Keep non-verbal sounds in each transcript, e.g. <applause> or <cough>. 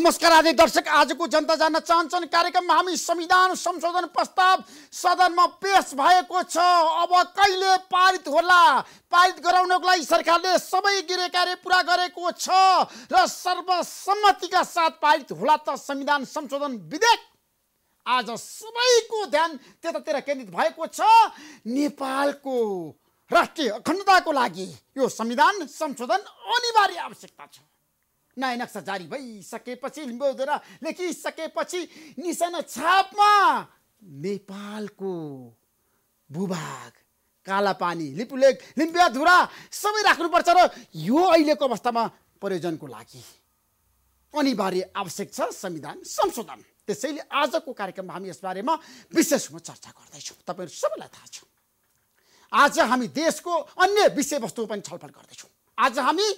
नमस्कार आदि दर्शक आजको जनता जान्न चाहन्छन् कार्यक्रममा हामी संविधान संशोधन प्रस्ताव सदनमा पेश भएको छ अब कहिले पारित होला पारित गराउनको लागि सरकारले सबै गृह कार्य पुरा गरेको छ र सर्वसम्मतिका साथ पारित होला त संविधान संशोधन विधेयक आज सबैको ध्यान त्यतातिर केन्द्रित भएको छ नेपालको राष्ट्रिय अखण्डताको लागि यो संविधान संशोधन अनिवार्य आवश्यकता छ नयाँ नक्सा जारी भइसकेपछि लिम्बोधुरा लेखिसकेपछि निशाना छापमा नेपालको भूभाग काला कालापानी लिपुलेक लिम्बियाधुरा सबै राख्नुपर्छ र यो अहिलेको अवस्थामा प्रयोजनको लागि अनिवार्य आवश्यक छ संविधान संशोधन त्यसैले आजको कार्यक्रममा हामी यसबारेमा विशेष रूपमा चर्चा गर्दैछौँ तपाईँहरू सबैलाई थाहा छ आज हामी देशको अन्य विषयवस्तु पनि छलफल गर्दैछौँ आज हामी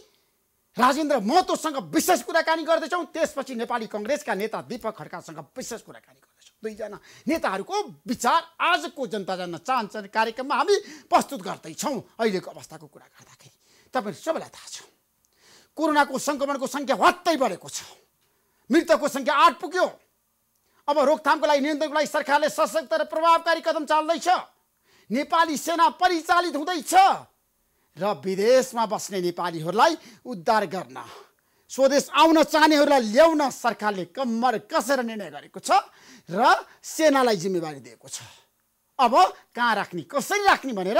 राजेन्द्र महतोसँग विशेष कुराकानी गर्दैछौँ त्यसपछि नेपाली कङ्ग्रेसका नेता दिपक खड्कासँग विशेष कुराकानी गर्दैछौँ दुईजना नेताहरूको विचार आजको जनता जान्न चाहन्छन् कार्यक्रममा हामी प्रस्तुत गर्दैछौँ अहिलेको अवस्थाको कुरा गर्दाखेरि तपाईँहरू सबैलाई थाहा छ कोरोनाको सङ्क्रमणको सङ्ख्या वात्तै बढेको छ मृतकको सङ्ख्या आठ पुग्यो अब रोकथामको लागि नियन्त्रणको लागि सरकारले सशक्त र प्रभावकारी कदम चाल्दैछ नेपाली सेना परिचालित हुँदैछ र विदेशमा बस्ने नेपालीहरूलाई उद्धार गर्न स्वदेश आउन चाहनेहरूलाई ल्याउन सरकारले कम्मर कसेर निर्णय गरेको छ र सेनालाई जिम्मेवारी दिएको छ अब कहाँ राख्ने कसरी राख्ने भनेर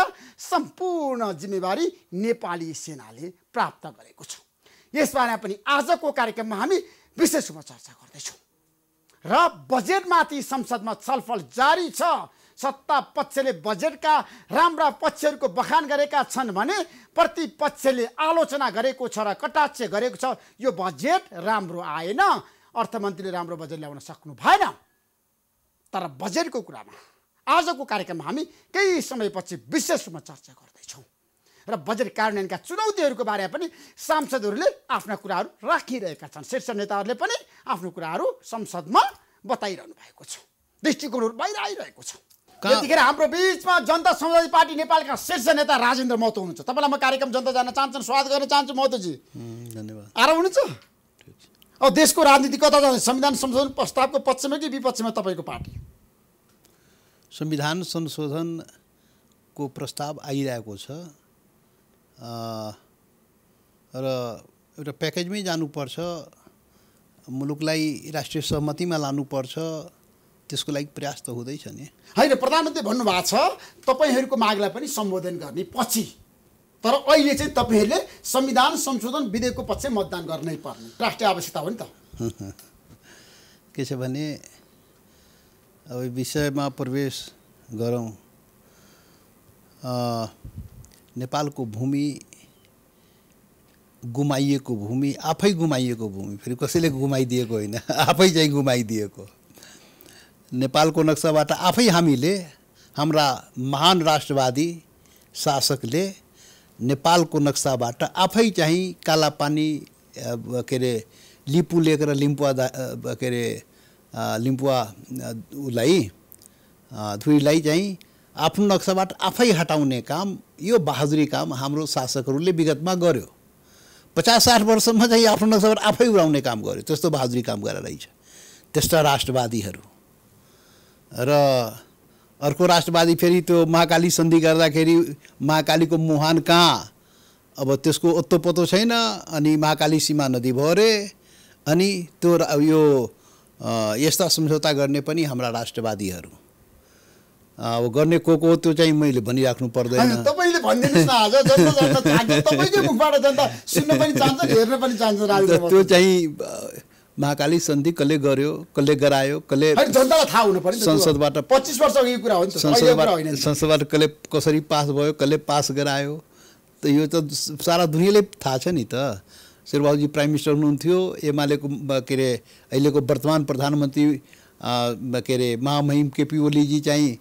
सम्पूर्ण जिम्मेवारी नेपाली सेनाले प्राप्त गरेको छ यसबारेमा पनि आजको कार्यक्रममा हामी विशेष रूपमा चर्चा गर्दैछौँ र बजेटमाथि संसदमा छलफल जारी छ सत्ता पक्षले बजेटका राम्रा पक्षहरूको बखान गरेका छन् भने प्रतिपक्षले आलोचना गरेको छ र कटाक्ष गरेको छ यो बजेट राम्रो आएन अर्थमन्त्रीले राम्रो बजेट ल्याउन सक्नु भएन तर बजेटको कुरामा आजको कार्यक्रममा हामी केही समयपछि विशेष रूपमा चर्चा गर्दैछौँ र बजेट कार्यान्वयनका चुनौतीहरूको बारेमा पनि सांसदहरूले आफ्ना कुराहरू राखिरहेका छन् शीर्ष नेताहरूले पनि आफ्नो कुराहरू संसदमा बताइरहनु भएको छ दृष्टिकोणहरू बाहिर आइरहेको छ त्यतिखेर हाम्रो बिचमा जनता समाजवादी पार्टी नेपालका शीर्ष नेता राजेन्द्र महतो हुनुहुन्छ तपाईँलाई म कार्यक्रम जनता जान चाहन्छु स्वागत गर्न चाहन्छु महतोजी धन्यवाद आराम हुनुहुन्छ अब देशको राजनीति कता जाँदैछ संविधान संशोधन प्रस्तावको पक्षमा कि विपक्षमा तपाईँको पार्टी संविधान संशोधनको प्रस्ताव आइरहेको छ र एउटा प्याकेजमै जानुपर्छ मुलुकलाई राष्ट्रिय सहमतिमा लानुपर्छ त्यसको लागि प्रयास त हुँदैछ नि होइन प्रधानमन्त्री भन्नुभएको छ तपाईँहरूको मागलाई पनि सम्बोधन गर्ने पछि तर अहिले चाहिँ तपाईँहरूले संविधान संशोधन विधेयकको पछि मतदान गर्नै पर्ने राष्ट्रिय आवश्यकता हो नि त <laughs> के छ भने अब विषयमा प्रवेश गरौँ नेपालको भूमि गुमाइएको भूमि आफै गुमाइएको भूमि फेरि कसैले गुमाइदिएको होइन <laughs> आफै चाहिँ गुमाइदिएको नेपालको नक्साबाट आफै हामीले हाम्रा महान राष्ट्रवादी शासकले नेपालको नक्साबाट आफै चाहिँ काला पानी के अरे लिपु लेखेर लिम्पुवा के अरे लिम्पुवा उसलाई धुईलाई चाहिँ आफ्नो नक्साबाट आफै हटाउने काम यो बहादुरी काम हाम्रो शासकहरूले विगतमा गर्यो पचास साठ वर्षमा चाहिँ आफ्नो नक्साबाट आफै उडाउने काम गर्यो त्यस्तो बहादुरी काम गरेर रहेछ त्यस्ता राष्ट्रवादीहरू र अर्को राष्ट्रवादी फेरि त्यो महाकाली सन्धि गर्दाखेरि महाकालीको मुहान कहाँ अब त्यसको ओत्तोपत्तो छैन अनि महाकाली सीमा नदी भरे अनि त्यो यो यस्ता सम्झौता गर्ने पनि हाम्रा राष्ट्रवादीहरू अब गर्ने को को त्यो चाहिँ मैले भनिराख्नु पर्दैन तपाईँले भनिदिनुहोस् न आज पनि चाहन्छ हेर्न त्यो चाहिँ महाकाली सन्धि कसले गर्यो कसले गरायो कसले जनतालाई थाहा हुनु संसदबाट पच्चिस वर्ष अघि कुरा हो संसदबाट संसदबाट कसले कसरी पास भयो कसले पास गरायो त यो त सारा दुनियाँले थाहा छ नि त शेरबहादुरजी प्राइम मिनिस्टर हुनुहुन्थ्यो एमालेको के अरे अहिलेको वर्तमान प्रधानमन्त्री के अरे महामहिम केपी ओलीजी चाहिँ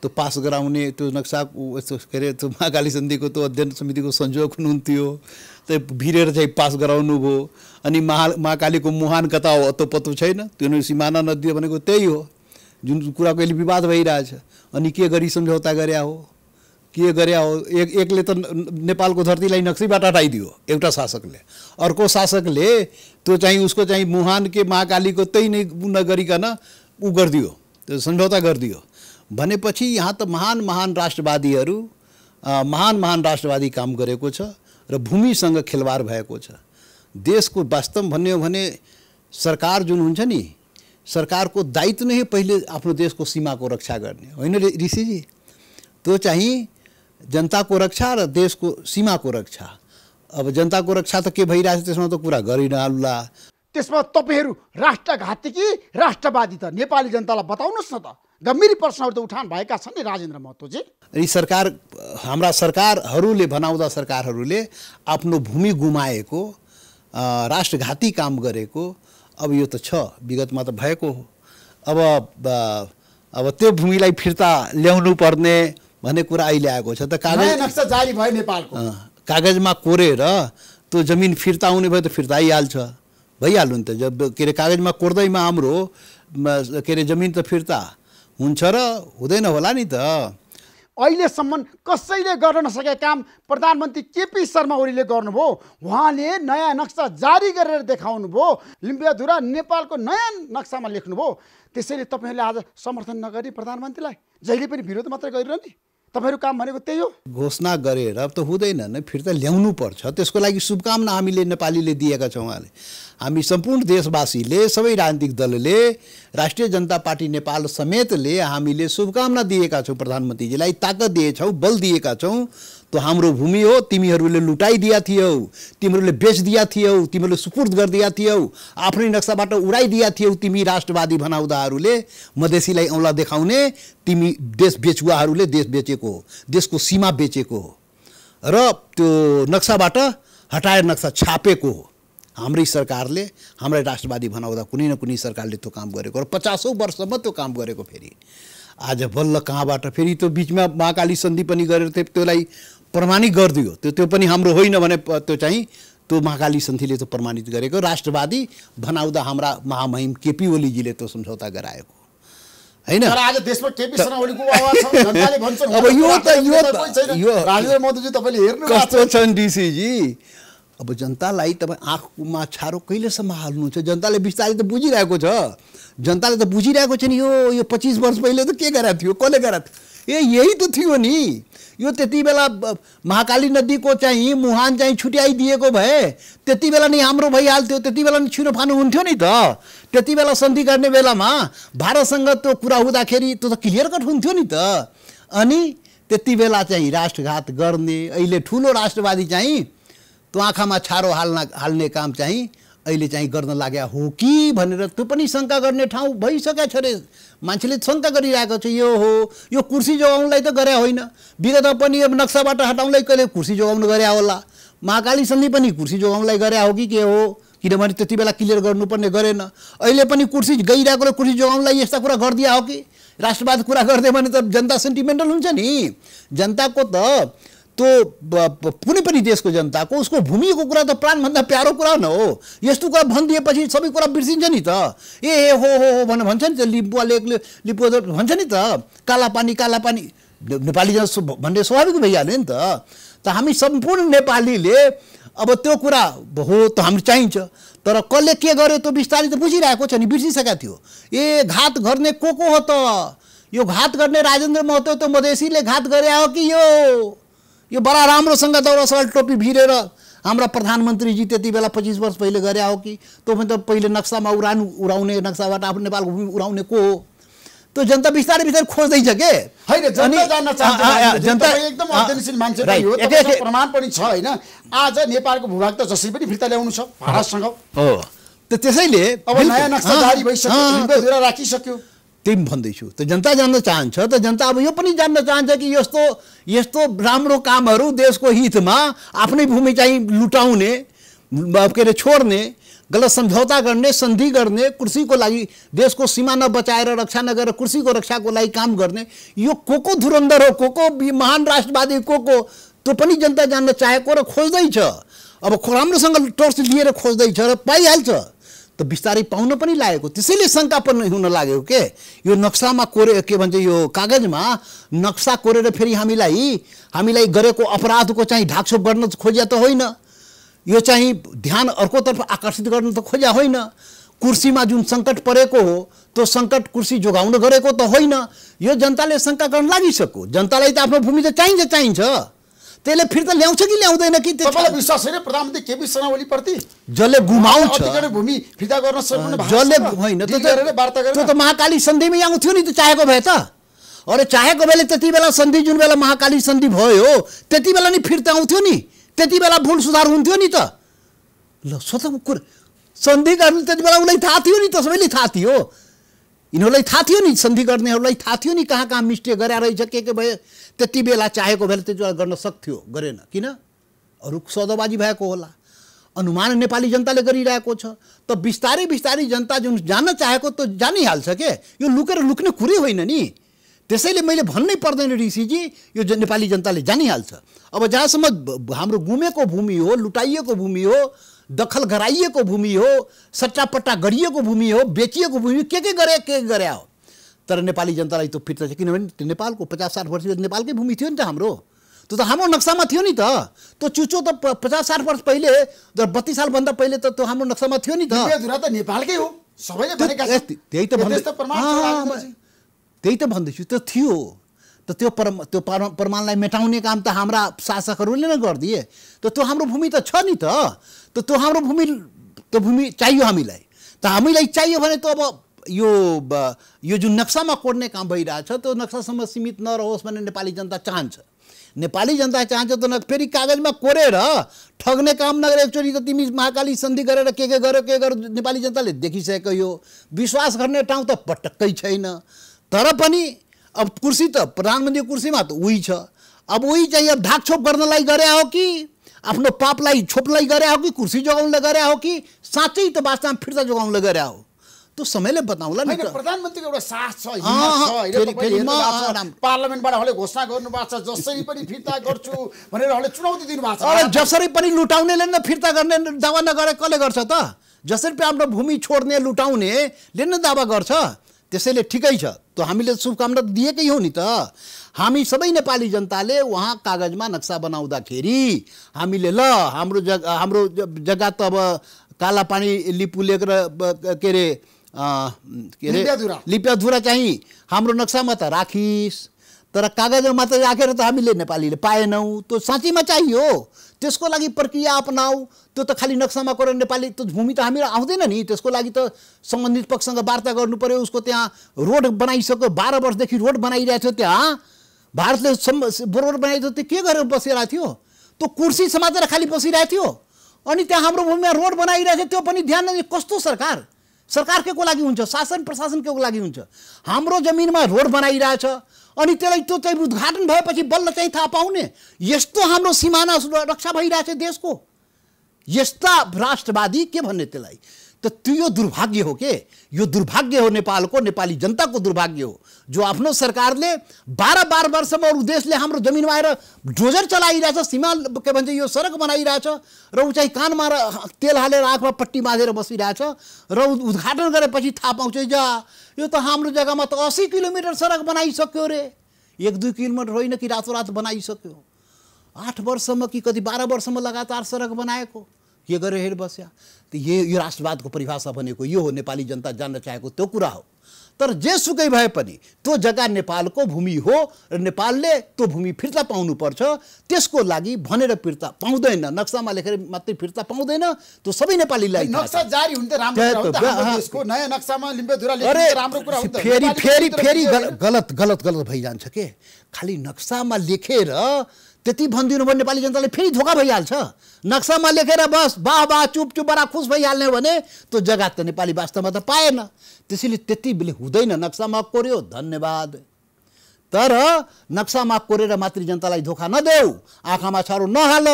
त्यो पास गराउने त्यो नक्सा के अरे त्यो महाकाली सन्धिको त्यो अध्ययन समितिको संयोजक हुनुहुन्थ्यो त्यो भिरेर चाहिँ पास गराउनु भयो अनि महा महाकालीको मुहान कता हो अतो पत्तो छैन त्यो सिमाना नदी भनेको त्यही हो जुन कुराको अहिले विवाद भइरहेछ अनि के गरी सम्झौता गरे हो के गरे हो एक एकले त नेपालको धरतीलाई नक्सीबाट हटाइदियो एउटा शासकले अर्को शासकले त्यो चाहिँ उसको चाहिँ मुहान के महाकालीको त्यही नै नगरिकन ऊ गरिदियो त्यो सम्झौता गरिदियो भनेपछि यहाँ त महान महान राष्ट्रवादीहरू महान महान राष्ट्रवादी काम गरेको छ र भूमिसँग खेलवाड भएको छ देशको वास्तव भन्ने भने सरकार जुन हुन्छ नि सरकारको दायित्व नै पहिले आफ्नो देशको सीमाको रक्षा गर्ने होइन ऋषिजी त्यो चाहिँ जनताको रक्षा र देशको सीमाको रक्षा अब जनताको रक्षा त के भइरहेछ त्यसमा त कुरा गरिरहला त्यसमा तपाईँहरू राष्ट्रघाती कि राष्ट्रवादी त नेपाली जनतालाई बताउनुहोस् न त गम्भीर प्रश्नहरू त उठान भएका छन् नि राजेन्द्र महतोजी यी सरकार हाम्रा सरकारहरूले भनाउँदा सरकारहरूले आफ्नो भूमि गुमाएको राष्ट्रघाती काम गरेको अब यो त छ विगतमा त भएको हो अब अब त्यो भूमिलाई फिर्ता ल्याउनु पर्ने भन्ने कुरा अहिले आएको छ त कागज नक्सा जारी भयो नेपालको कागजमा कोरेर त्यो जमिन फिर्ता आउने भयो त फिर्ता आइहाल्छ भइहाल्नु नि त जब के अरे कागजमा कोर्दैमा हाम्रो के अरे जमिन त फिर्ता हुन्छ र हुँदैन होला नि त अहिलेसम्म कसैले गर्न नसके काम प्रधानमन्त्री केपी शर्मा ओलीले गर्नुभयो उहाँले नयाँ नक्सा जारी गरेर देखाउनु भयो लिम्बियाधुरा नेपालको नयाँ नक्सामा लेख्नुभयो त्यसैले तपाईँहरूले आज समर्थन नगरी प्रधानमन्त्रीलाई जहिले पनि विरोध मात्रै गरिरहने तपाईँहरू काम भनेको त्यही हो घोषणा गरेर त हुँदैन नै फिर्ता ल्याउनु पर्छ त्यसको लागि शुभकामना हामीले नेपालीले दिएका छौँ उहाँले हामी सम्पूर्ण देशवासीले सबै राजनीतिक दलले राष्ट्रिय जनता पार्टी नेपाल समेतले हामीले शुभकामना दिएका छौँ प्रधानमन्त्रीजीलाई ताकत दिएछौँ बल दिएका छौँ त्यो हाम्रो भूमि हो तिमीहरूले लुटाइदिया थियौ तिमीहरूले बेचिदिया थियौ तिमीहरूले सुपुर्द गरिदिया थियौ आफ्नै नक्साबाट उडाइदिया थियौ तिमी राष्ट्रवादी भनाउँदाहरूले मधेसीलाई औँला देखाउने तिमी देश बेचुवाहरूले देश बेचेको हो देशको सीमा बेचेको हो र त्यो नक्साबाट हटाएर नक्सा छापेको हो हाम्रै सरकारले हाम्रै राष्ट्रवादी भनाउँदा कुनै न कुनै सरकारले त्यो काम गरेको र पचासौँ वर्षसम्म त्यो काम गरेको फेरि आज बल्ल कहाँबाट फेरि त्यो बिचमा महाकाली सन्धि पनि गरेर त्यो त्यसलाई प्रमाणित गरिदियो त्यो त्यो पनि हाम्रो होइन भने त्यो चाहिँ त्यो महाकाली सन्थीले त प्रमाणित गरेको राष्ट्रवादी भनाउँदा हाम्रा महामहिम केपी ओलीजीले त्यो सम्झौता गराएको होइन अब यो त यो कस्तो छन् डिसीजी अब जनतालाई तपाईँ आँखमा छारो कहिलेसम्म हाल्नुहुन्छ जनताले बिस्तारै त बुझिरहेको छ जनताले त बुझिरहेको छ नि यो यो पच्चिस वर्ष पहिले त के गराएको थियो कसले गराएको थियो ए यही त थियो नि यो त्यति बेला महाकाली नदीको चाहिँ मुहान चाहिँ छुट्याइदिएको भए त्यति बेला नि हाम्रो भइहाल्थ्यो त्यति बेला नि छिनोफानो हुन्थ्यो नि त त्यति बेला सन्धि गर्ने बेलामा भारतसँग त्यो कुरा हुँदाखेरि त्यो त क्लियर कट हुन्थ्यो नि त अनि त्यति बेला चाहिँ राष्ट्रघात गर्ने अहिले ठुलो राष्ट्रवादी चाहिँ त्यो आँखामा छारो हाल्न हाल्ने काम चाहिँ अहिले चाहिँ गर्न लाग्या हो कि भनेर त्यो पनि शङ्का गर्ने ठाउँ भइसकेको छ रे मान्छेले शङ्का गरिरहेको छ यो हो यो कुर्सी जोगाउनलाई त गरे होइन विगत पनि अब नक्साबाट हटाउनलाई कहिले कुर्सी जोगाउनु गरे होला महाकाली सन्धि पनि कुर्सी जोगाउनलाई गरे हो कि के हो किनभने त्यति बेला क्लियर गर्नुपर्ने गरेन अहिले पनि कुर्सी गइरहेको र कुर्सी जोगाउनलाई यस्ता कुरा गरिदिया हो कि राष्ट्रवाद कुरा गरिदियो भने त जनता सेन्टिमेन्टल हुन्छ नि जनताको त त्यो कुनै पनि देशको जनताको उसको भूमिको कुरा त प्राणभन्दा प्यारो कुरा न हो यस्तो कुरा भनिदिएपछि सबै कुरा बिर्सिन्छ नि त ए हो हो हो भनेर भन्छ नि त लिम्पुवा लेकले लिपुवा भन्छ नि त काला पानी काला पानी नेपाली जस्तो भन्ने स्वाभाविक भइहाल्यो नि त त हामी सम्पूर्ण नेपालीले अब त्यो कुरा हो त हामी चाहिन्छ तर कसले के गर्यो त्यो बिस्तारै त बुझिरहेको छ नि बिर्सिसकेको थियो ए घात गर्ने को को हो त यो घात गर्ने राजेन्द्र महतो त मधेसीले घात गरे हो कि यो यो बडा राम्रोसँग दौरा दौरासवाल टोपी भिरेर हाम्रा प्रधानमन्त्रीजी त्यति बेला पच्चिस वर्ष पहिले गरे हो कि तँ पनि त पहिले नक्सामा उडानु उडाउने नक्साबाट आफ्नो नेपालको भूमि उडाउने को हो त्यो जनता बिस्तारै बिस्तारै खोज्दैछ के होइन प्रमाण पनि छ होइन आज नेपालको भूभाग त जसरी पनि फिर्ता ल्याउनु छ भारतसँग हो त त्यसैले अब नयाँ नक्सा जारी भइसक्यो राखिसक्यो त्यही पनि भन्दैछु त जनता जान्न चाहन्छ त जनता अब यो पनि जान्न चाहन्छ कि यस्तो यस्तो राम्रो कामहरू देशको हितमा आफ्नै भूमि चाहिँ लुटाउने के अरे छोड्ने गलत सम्झौता गर्ने सन्धि गर्ने कुर्सीको लागि देशको सीमा नबचाएर रक्षा नगरेर कुर्सीको रक्षाको लागि काम गर्ने यो को को धुरन्धर हो को को महान राष्ट्रवादी को को त्यो पनि जनता जान्न चाहेको र खोज्दैछ अब राम्रोसँग टर्च लिएर खोज्दैछ र पाइहाल्छ त बिस्तारै पाउन पनि लागेको त्यसैले शङ्कापन्न हुन लाग्यो के यो नक्सामा कोरे के भन्छ यो कागजमा नक्सा कोरेर फेरि हामीलाई हामीलाई गरेको अपराधको चाहिँ ढाक्सो बढ्न खोज्या त होइन यो चाहिँ ध्यान अर्कोतर्फ आकर्षित गर्न त खोज्या होइन कुर्सीमा जुन सङ्कट परेको हो त्यो सङ्कट कुर्सी जोगाउन गरेको त होइन यो जनताले शङ्का गर्न लागिसक्यो जनतालाई त आफ्नो भूमि त चाहिन्छ चाहिन्छ त्यसले फिर्ता ल्याउँछ कि ल्याउँदैन कि तपाईँलाई विश्वास छैन प्रधानमन्त्री केपी शर्माओलीप्रति जसले गुमाउँछ भूमि फिर्ता गर्न जसले होइन त्यो त महाकाली सन्धिमै आउँथ्यो नि त्यो चाहेको भए त अरे चाहेको बेला त्यति बेला सन्धि जुन बेला महाकाली सन्धि भयो त्यति बेला नि फिर्ता आउँथ्यो नि त्यति बेला भुल सुधार हुन्थ्यो नि त ल स्वतः कुरा सन्धि गर्नु त्यति बेला उसलाई थाहा थियो नि त सबैले थाहा थियो यिनीहरूलाई थाहा थियो नि सन्धि गर्नेहरूलाई थाहा थियो नि कहाँ कहाँ मिस्टेक गरे रहेछ के के भयो त्यति बेला चाहेको भएर त्यति बेला गर्न सक्थ्यो गरेन किन अरू सौदाबाजी भएको होला अनुमान नेपाली जनताले गरिरहेको छ त बिस्तारै बिस्तारै जनता जुन जान चाहेको त जानिहाल्छ के यो लुकेर लुक्ने कुरै होइन नि त्यसैले मैले भन्नै पर्दैन ऋषिजी यो नेपाली जनताले जानिहाल्छ अब जहाँसम्म हाम्रो गुमेको भूमि हो लुटाइएको भूमि हो दखल गराइएको भूमि हो सट्टापट्टा गरिएको भूमि हो बेचिएको भूमि के के गरे के गरे हो तर नेपाली जनतालाई त्यो फिर्ता छ किनभने नेपालको पचास साठ वर्ष नेपालकै भूमि थियो नि त हाम्रो त्यो त हाम्रो नक्सामा थियो नि त त्यो चुचो त पचास साठ वर्ष पहिले बत्तिस सालभन्दा पहिले त त्यो हाम्रो नक्सामा थियो नि त नेपालकै हो सबैले त्यही त भन्दैछु त्यो थियो त त्यो पर त्यो प्रमाणलाई मेटाउने काम त हाम्रा शासकहरूले नै गरिदिए त त्यो हाम्रो भूमि त छ नि त त त्यो हाम्रो भूमि त्यो भूमि चाहियो हामीलाई त हामीलाई चाहियो भने त अब यो यो जुन नक्सामा कोर्ने काम भइरहेछ त्यो नक्सासम्म सीमित नरहोस् भन्ने नेपाली जनता चाहन्छ नेपाली जनता चाहन्छ त न फेरि कागजमा कोरेर ठग्ने काम नगरे एकचोटि त तिमी महाकाली सन्धि गरेर के के गर्यो के गर्यो नेपाली जनताले देखिसकेको यो विश्वास गर्ने ठाउँ त पटक्कै छैन तर पनि अब कुर्सी त प्रधानमन्त्री कुर्सीमा त उही छ अब उही चाहिँ अब ढाकछोप गर्नलाई गरे हो कि आफ्नो पापलाई छोपलाई गरे हो कि कुर्सी जोगाउनलाई गरे हो कि साँच्चै त वास्तवमा फिर्ता जोगाउनलाई गरे हो त्यो समयले बताउँला नि प्रधानमन्त्रीको एउटा साथ छ पार्लियामेन्टबाट उहाँले घोषणा गर्नुभएको छ जसरी पनि फिर्ता गर्छु भनेर उहाँले चुनौती दिनुभएको छ जसरी पनि लुटाउनेले नै फिर्ता गर्ने दावा नगरे कसले गर्छ त जसरी पनि आफ्नो भूमि छोड्ने लुटाउनेले नै दावा गर्छ त्यसैले ठिकै छ हामीले शुभकामना दिएकै हो नि त हामी सबै नेपाली जनताले उहाँ कागजमा नक्सा बनाउँदाखेरि हामीले ल हाम्रो जग हाम्रो जग्गा त अब काला पानी लिपु लेखेर के अरे के अरे लिप्याधुरा चाहिँ हाम्रो नक्सामा त राखिस् तर कागजमा त राखेर त हामीले नेपालीले पाएनौँ त्यो साँच्चीमा चाहियो त्यसको लागि प्रक्रिया अपनाऊ त्यो त खालि नक्सामा गएर नेपाली त्यो भूमि त हामीलाई आउँदैन नि त्यसको लागि त सम्बन्धित पक्षसँग वार्ता गर्नु पऱ्यो उसको त्यहाँ रोड बनाइसक्यो बाह्र वर्षदेखि रोड बनाइरहेको थियो त्यहाँ भारतले बरोबर बनाइदियो त्यो के गरेर बसिरहेको थियो त्यो कुर्सी समातेर खालि बसिरहेको थियो अनि त्यहाँ हाम्रो भूमिमा रोड बनाइरहेको थियो त्यो पनि ध्यान कस्तो सरकार सरकार को लागि हुन्छ शासन प्रशासन केको लागि हुन्छ हाम्रो जमिनमा रोड बनाइरहेछ अनि त्यसलाई त्यो चाहिँ उद्घाटन भएपछि बल्ल चाहिँ थाहा पाउने यस्तो हाम्रो सिमाना रक्षा भइरहेछ देशको यस्ता राष्ट्रवादी के भन्ने त्यसलाई त त्यो यो दुर्भाग्य हो के यो दुर्भाग्य हो नेपालको नेपाली जनताको दुर्भाग्य हो जो आफ्नो सरकारले बाह्र बाह्र वर्षमा अरू देशले हाम्रो जमिनमा आएर डोजर चलाइरहेछ सीमा के भन्छ यो सडक बनाइरहेछ र ऊ चाहिँ कानमा तेल हालेर आँखमा पट्टी बाँधेर बसिरहेछ र उद्घाटन गरेपछि थाहा पाउँछ जा यो त हाम्रो जग्गामा त असी किलोमिटर सडक बनाइसक्यो रे एक दुई किलोमिटर होइन कि रातोरात बनाइसक्यो आठ वर्षमा कि कति बाह्र वर्षमा लगातार सडक बनाएको के गरेर हेर बस्या यो यो राष्ट्रवादको परिभाषा भनेको यो हो नेपाली जनता जान्न चाहेको त्यो कुरा हो तर जेसुकै भए पनि त्यो जग्गा नेपालको भूमि हो र नेपालले त्यो भूमि फिर्ता पाउनुपर्छ त्यसको लागि भनेर फिर्ता पाउँदैन नक्सामा लेखेर मात्रै फिर्ता पाउँदैन त्यो सबै नेपालीलाई नक्सा जारी राम्रो फेरि फेरि फेरि गलत गलत गलत भइजान्छ के खालि नक्सामा लेखेर त्यति भनिदिनु भयो नेपाली जनताले फेरि धोका भइहाल्छ नक्सामा लेखेर बस बाह बा चुप चुप बडा खुस भइहाल्ने भने त्यो जग्गा त नेपाली वास्तवमा त पाएन त्यसैले त्यति बेला हुँदैन नक्सामा कोर्यो धन्यवाद तर नक्सामा कोरेर मातृ जनतालाई धोका नदेऊ आँखामा छरो नहाल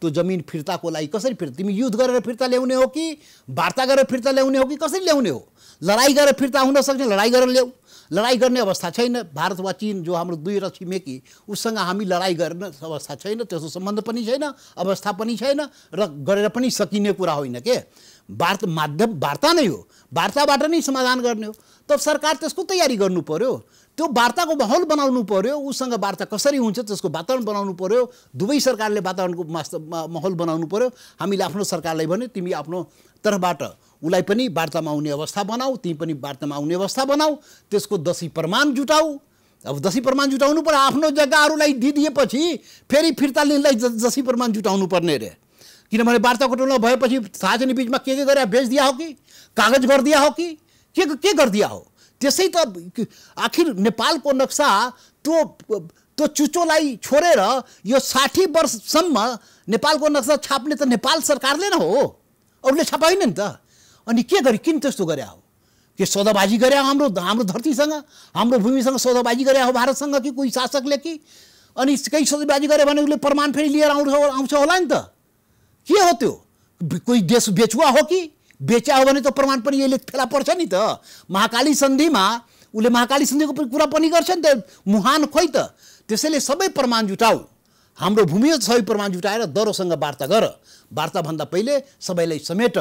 त्यो जमिन फिर्ताको लागि कसरी फिर्ता तिमी युद्ध गरेर फिर्ता ल्याउने हो कि वार्ता गरेर फिर्ता ल्याउने हो कि कसरी ल्याउने हो लडाइँ गरेर फिर्ता हुन सक्ने लडाइँ गरेर ल्याऊ लडाइँ गर्ने अवस्था छैन भारत वा चिन जो हाम्रो दुई र छिमेकी उसँग हामी लडाइँ गर्ने अवस्था छैन त्यसको सम्बन्ध पनि छैन अवस्था पनि छैन र गरेर पनि सकिने कुरा होइन के वार्ता माध्यम वार्ता नै हो वार्ताबाट नै समाधान गर्ने हो त सरकार त्यसको तयारी गर्नु पऱ्यो त्यो वार्ताको माहौल बनाउनु पऱ्यो उसँग वार्ता कसरी हुन्छ त्यसको वातावरण बनाउनु पऱ्यो दुवै सरकारले वातावरणको माहौल बनाउनु पऱ्यो हामीले आफ्नो सरकारलाई भने तिमी आफ्नो तर्फबाट उसलाई पनि वार्तामा आउने अवस्था बनाऊ तिमी पनि वार्तामा आउने अवस्था बनाऊ त्यसको दसी प्रमाण जुटाऊ अब दसी प्रमाण जुटाउनु पर्यो आफ्नो जग्गाहरूलाई दिइदिएपछि फेरि फिर्ता लिनलाई दसी प्रमाण जुटाउनु पर्ने रे किनभने वार्ताको टोलमा भएपछि थाहा छैन बिचमा के के गरेर बेचिदिया हो कि कागज गरिदिया हो कि के के गरिदिया हो त्यसै त आखिर नेपालको नक्सा त्यो त्यो चुचोलाई छोडेर यो साठी वर्षसम्म नेपालको नक्सा छाप्ने त नेपाल सरकारले नै हो अरूले छापाइन नि त अनि के गरे किन त्यस्तो गरे हो के सौदाबाजी गरे हाम्रो हाम्रो धरतीसँग हाम्रो भूमिसँग सौदाबाजी गरे हो भारतसँग कि कोही शासकले कि अनि केही सौदाबाजी गरे भने उसले प्रमाण फेरि लिएर आउँछ आउँछ होला नि त के हो त्यो कोही देश बेचुवा हो कि बेच्या हो भने त प्रमाण पनि यसले फेला पर्छ नि त महाकाली सन्धिमा उसले महाकाली सन्धिको कुरा पनि गर्छ नि त मुहान खोइ त त्यसैले सबै प्रमाण जुटाऊ हाम्रो भूमि सबै प्रमाण जुटाएर दरोसँग वार्ता गर वार्ताभन्दा पहिले सबैलाई समेट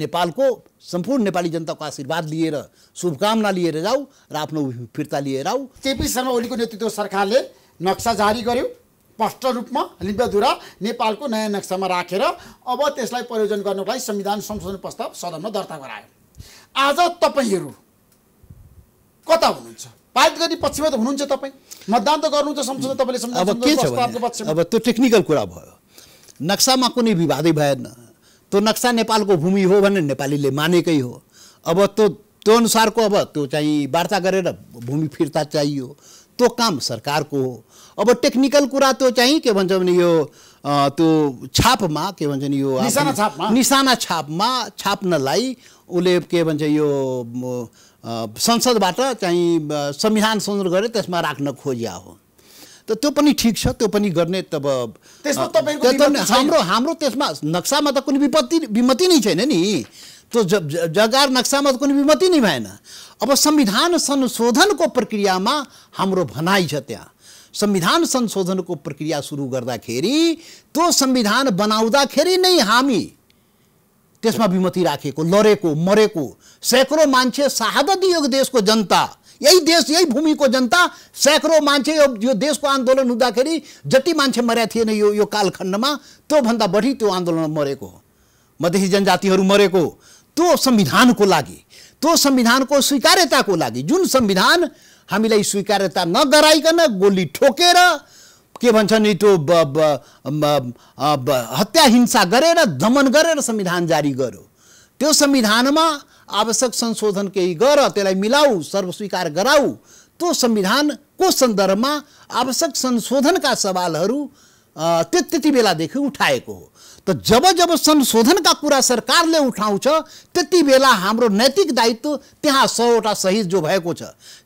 नेपालको सम्पूर्ण नेपाली जनताको आशीर्वाद लिएर शुभकामना लिएर जाऊ र आफ्नो फिर्ता लिएर आऊ केपी शर्मा ओलीको नेतृत्व सरकारले नक्सा जारी गर्यो स्पष्ट रूपमा लिम्बाधुरा नेपालको नयाँ नक्सामा राखेर अब त्यसलाई प्रयोजन गर्नको लागि संविधान संशोधन प्रस्ताव सदनमा दर्ता गरायो आज तपाईँहरू कता हुनुहुन्छ पारित गर्ने पक्षमा त हुनुहुन्छ तपाईँ मतदान त गर्नुहुन्छ संशोधन तपाईँले अब त्यो टेक्निकल कुरा भयो नक्सामा कुनै विवादै भएन त्यो नक्सा नेपालको भूमि हो भने नेपालीले मानेकै हो अब त्यो त्यो अनुसारको अब त्यो चाहिँ वार्ता गरेर भूमि फिर्ता चाहियो त्यो काम सरकारको हो अब टेक्निकल कुरा त्यो चाहिँ के भन्छ भने यो त्यो छापमा के भन्छ नि यो निशाना छापमा निशाना छापमा छाप्नलाई उसले के भन्छ यो संसदबाट चाहिँ संविधान संशोधन गरेर त्यसमा राख्न खोजिया हो त त्यो पनि ठिक छ त्यो पनि गर्ने तब हाम्रो हाम्रो त्यसमा नक्सामा त कुनै विपत्ति विमति नै छैन नि त्यो जगार नक्सामा त कुनै विमति नै भएन अब संविधान संशोधनको प्रक्रियामा हाम्रो भनाइ छ त्यहाँ संविधान संशोधनको प्रक्रिया सुरु गर्दाखेरि त्यो संविधान बनाउँदाखेरि नै हामी त्यसमा विमति राखेको लडेको मरेको सैकडौँ मान्छे सहादत दिएको देशको जनता यही देश यही भूमिको जनता सैकड़ौँ मान्छे यो देशको आन्दोलन हुँदाखेरि जति मान्छे मर्या थिएन यो यो कालखण्डमा त्योभन्दा बढी त्यो आन्दोलन मरेको हो मधेसी जनजातिहरू मरेको त्यो संविधानको लागि त्यो संविधानको स्वीकार्यताको लागि जुन संविधान हामीलाई स्वीकार्यता नगराइकन गोली ठोकेर के भन्छ नि त्यो हत्या हिंसा गरेर दमन गरेर संविधान जारी गर्यो त्यो संविधानमा आवश्यक संशोधन केही गर त्यसलाई मिलाऊ सर्वस्वीकार गराऊ त्यो संविधानको सन्दर्भमा आवश्यक संशोधनका सवालहरू त्यो त्यति बेलादेखि उठाएको हो त जब जब संशोधनका कुरा सरकारले उठाउँछ त्यति बेला हाम्रो नैतिक दायित्व त्यहाँ सौवटा शहीद जो भएको छ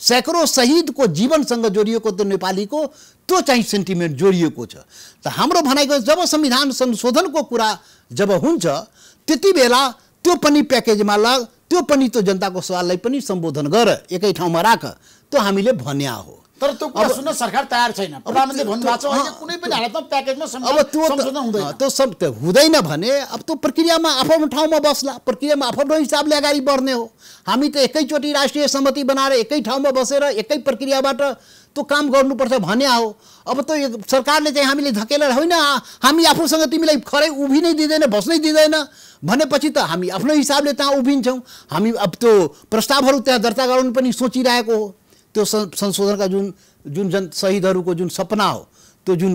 सैकडौँ शहीदको जीवनसँग जोडिएको त्यो नेपालीको त्यो चाहिँ सेन्टिमेन्ट जोडिएको छ त हाम्रो भनाइको जब संविधान संशोधनको कुरा जब हुन्छ त्यति बेला त्यो पनि प्याकेजमा लग त्यो पनि त्यो जनताको सवाललाई पनि सम्बोधन गर एकै ठाउँमा राख त्यो हामीले भन्या हो तर त्यो कुरा सुन्न सरकार तयार छैन प्रधानमन्त्री भन्नुभएको छ कुनै पनि हालतमा प्याकेजमा हुँदैन त्यो त्यो हुँदैन भने अब त्यो प्रक्रियामा आफ्नो ठाउँमा बस्ला प्रक्रियामा आफ्नो हिसाबले अगाडि बढ्ने हो हामी त एकैचोटि राष्ट्रिय सहमति बनाएर एकै ठाउँमा बसेर एकै प्रक्रियाबाट यस्तो काम गर्नुपर्छ भने हो अब त सरकारले चाहिँ हामीले धकेलेर होइन हामी आफूसँग तिमीलाई खरै उभिनै दिँदैन बस्नै दिँदैन भनेपछि त हामी आफ्नो हिसाबले त्यहाँ उभिन्छौँ हामी अब त्यो प्रस्तावहरू त्यहाँ दर्ता गराउनु पनि सोचिरहेको हो त्यो संशोधनका जुन जुन जन शहीदहरूको जुन सपना हो त्यो जुन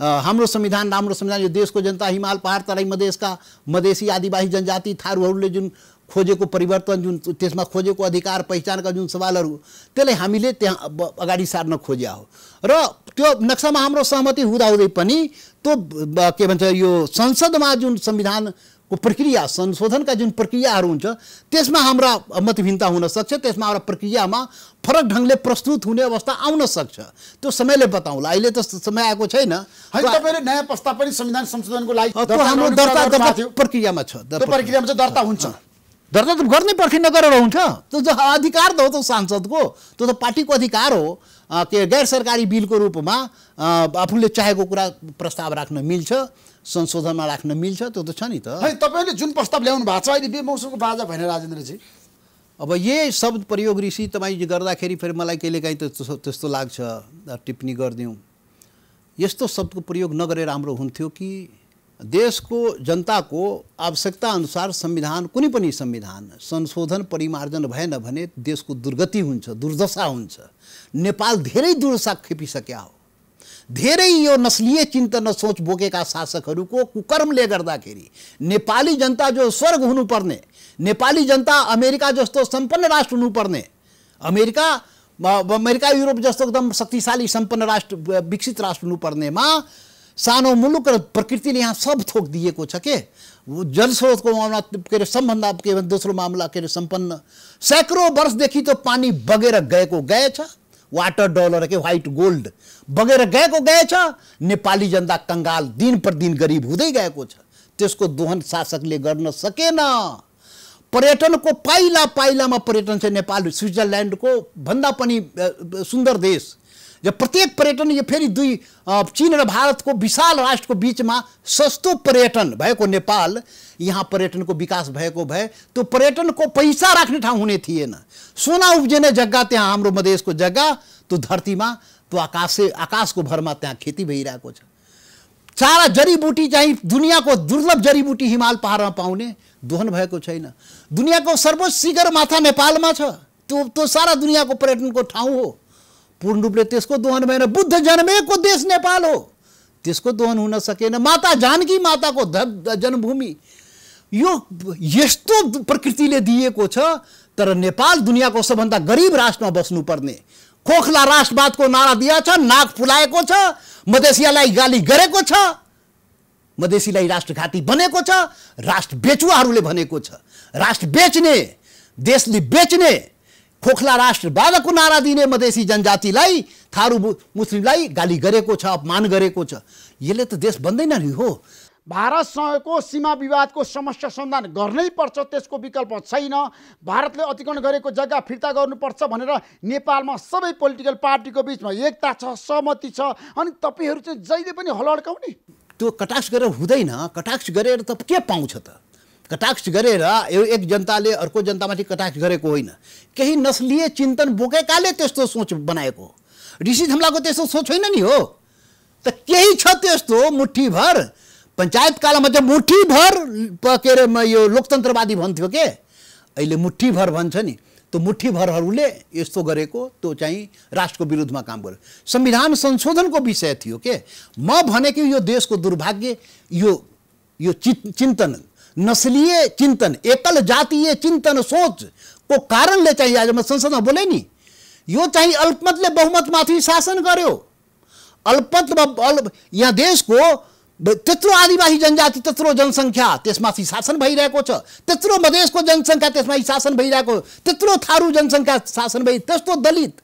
हाम्रो संविधान राम्रो संविधान यो देशको जनता हिमाल पहाड तराई मधेसका मधेसी आदिवासी जनजाति थारूहरूले जुन खोजेको परिवर्तन जुन त्यसमा खोजेको अधिकार पहिचानका जुन सवालहरू त्यसलाई हामीले त्यहाँ अगाडि सार्न खोज्या हो र त्यो नक्सामा हाम्रो सहमति हुँदाहुँदै पनि त्यो के भन्छ यो संसदमा जुन संविधान को प्रक्रिया संशोधनका जुन प्रक्रियाहरू हुन्छ त्यसमा हाम्रा मतभिन्नता हुनसक्छ त्यसमा हाम्रा प्रक्रियामा फरक ढङ्गले प्रस्तुत हुने अवस्था आउन सक्छ त्यो समयले बताउँला अहिले त समय आएको छैन तपाईँले नयाँ प्रस्ताव पनि संविधान संशोधनको लागि हाम्रो दर्ता प्रक्रियामा छ प्रक्रियामा चाहिँ दर्ता हुन्छ दर्ता त गर्नै पर्खेन नगरेर हुन्छ त्यो त अधिकार त हो त सांसदको त्यो त पार्टीको अधिकार हो के गैर सरकारी बिलको रूपमा आफूले चाहेको कुरा प्रस्ताव राख्न मिल्छ संशोधनमा राख्न मिल्छ त्यो त छ नि त है तपाईँले जुन प्रस्ताव ल्याउनु भएको छ अहिले बेमौसमको बाजा भएन राजेन्द्रजी अब यही शब्द प्रयोग ऋषि तपाईँ गर्दाखेरि फेरि मलाई कहिलेकाहीँ त त्यस्तो लाग्छ टिप्पणी गरिदिउँ यस्तो शब्दको प्रयोग नगरे राम्रो हुन्थ्यो कि देशको जनताको आवश्यकता अनुसार संविधान कुनै पनि संविधान संशोधन परिमार्जन भएन भने देशको दुर्गति हुन्छ दुर्दशा हुन्छ नेपाल धेरै दुर्दशा खेपिसक्या हो धेरै यो नस्लीय चिन्तन सोच बोकेका शासकहरूको कुकर्मले गर्दाखेरि नेपाली जनता जो स्वर्ग हुनुपर्ने नेपाली जनता अमेरिका जस्तो सम्पन्न राष्ट्र हुनुपर्ने अमेरिका अमेरिका युरोप जस्तो एकदम शक्तिशाली सम्पन्न राष्ट्र विकसित राष्ट्र हुनुपर्नेमा सानो मुलुक प्रकृति ने यहाँ सब थोक दिएको जल स्रोत को मामला के अरे के अरे मामला के संपन्न सैकड़ों वर्ष देखि तो पानी बगेर गई गए वाटर डॉलर के व्हाइट गोल्ड बगेर गई गए नेपाली जनता कंगाल दिन प्रतिदिन गरीब हुँदै गई छ को तो दोहन शासक ने कर सकेन को पाइला पाइला में पर्यटन से नेपाल स्विजरल्यान्डको भन्दा पनि सुंदर देश यो प्रत्येक पर्यटन यो फेरि दुई चिन र भारतको विशाल राष्ट्रको बिचमा सस्तो पर्यटन भएको नेपाल यहाँ पर्यटनको विकास भएको भए त्यो पर्यटनको पैसा राख्ने ठाउँ हुने थिएन सोना उब्जिने जग्गा त्यहाँ हाम्रो मधेसको जग्गा त्यो धरतीमा त्यो आकाशे आकाशको भरमा त्यहाँ खेती भइरहेको छ चारा जडीबुटी चाहिँ दुनियाँको दुर्लभ जडीबुटी हिमाल पहाडमा पाउने दोहन भएको छैन दुनियाँको सर्वोच्च शिखर माथा नेपालमा छ त्यो त्यो सारा दुनियाँको पर्यटनको ठाउँ हो पूर्ण रूपले त्यसको दोहन भएन बुद्ध जन्मेको देश नेपाल हो त्यसको दोहन हुन सकेन माता जानकी माताको जन्मभूमि यो यस्तो प्रकृतिले दिएको छ तर नेपाल दुनियाँको सबभन्दा गरिब राष्ट्रमा बस्नुपर्ने खोखला राष्ट्रवादको नारा दिया छ नाक फुलाएको छ मधेसियालाई गाली गरेको छ मधेसीलाई राष्ट्रघाती बनेको छ राष्ट्र बेचुवाहरूले भनेको छ राष्ट्र बेच्ने देशले बेच्ने खोखला राष्ट्रवादको नारा दिने मधेसी जनजातिलाई थारू मुस्लिमलाई गाली गरेको छ अपमान गरेको छ यसले त देश बन्दैन नि हो भारतसँगको सीमा विवादको समस्या समाधान गर्नै पर्छ त्यसको विकल्प छैन भारतले अतिक्रमण गरेको जग्गा फिर्ता गर्नुपर्छ भनेर नेपालमा सबै पोलिटिकल पार्टीको बिचमा एकता छ सहमति छ अनि तपाईँहरू चाहिँ जहिले पनि हलड्काउने त्यो कटाक्ष गरेर हुँदैन कटाक्ष गरेर त के पाउँछ त कटाक्ष गरेर यो एक जनताले अर्को जनतामाथि कटाक्ष गरेको होइन केही नस्लीय चिन्तन बोकेकाले त्यस्तो सोच बनाएको ऋषि धम्लाको त्यस्तो सोच होइन नि हो त केही छ त्यस्तो मुठीभर पञ्चायत कालमा चाहिँ मुठीभर के अरे यो लोकतन्त्रवादी भन्थ्यो के अहिले मुठीभर भन्छ नि त्यो मुठीभरहरूले यस्तो गरेको त्यो चाहिँ राष्ट्रको विरुद्धमा काम गर्यो संविधान संशोधनको विषय थियो के म भने कि यो देशको दुर्भाग्य यो यो चित चिन्तन नस्लीय चिंतन एकल जातीय चिंतन सोच को कारण ले चाहिए आज संसद में बोले नहीं यो ले बहुमत माथी शासन करो अल्पमत अल्प यहाँ को तेत्रो आदिवासी जनजाति तेत्रो जनसंख्या त्यसमाथि शासन भैर तेत्रो मधेश को जनसंख्या त्यसमाथि शासन भैर तेत्रो थारू जनसंख्या शासन भइ त्यस्तो दलित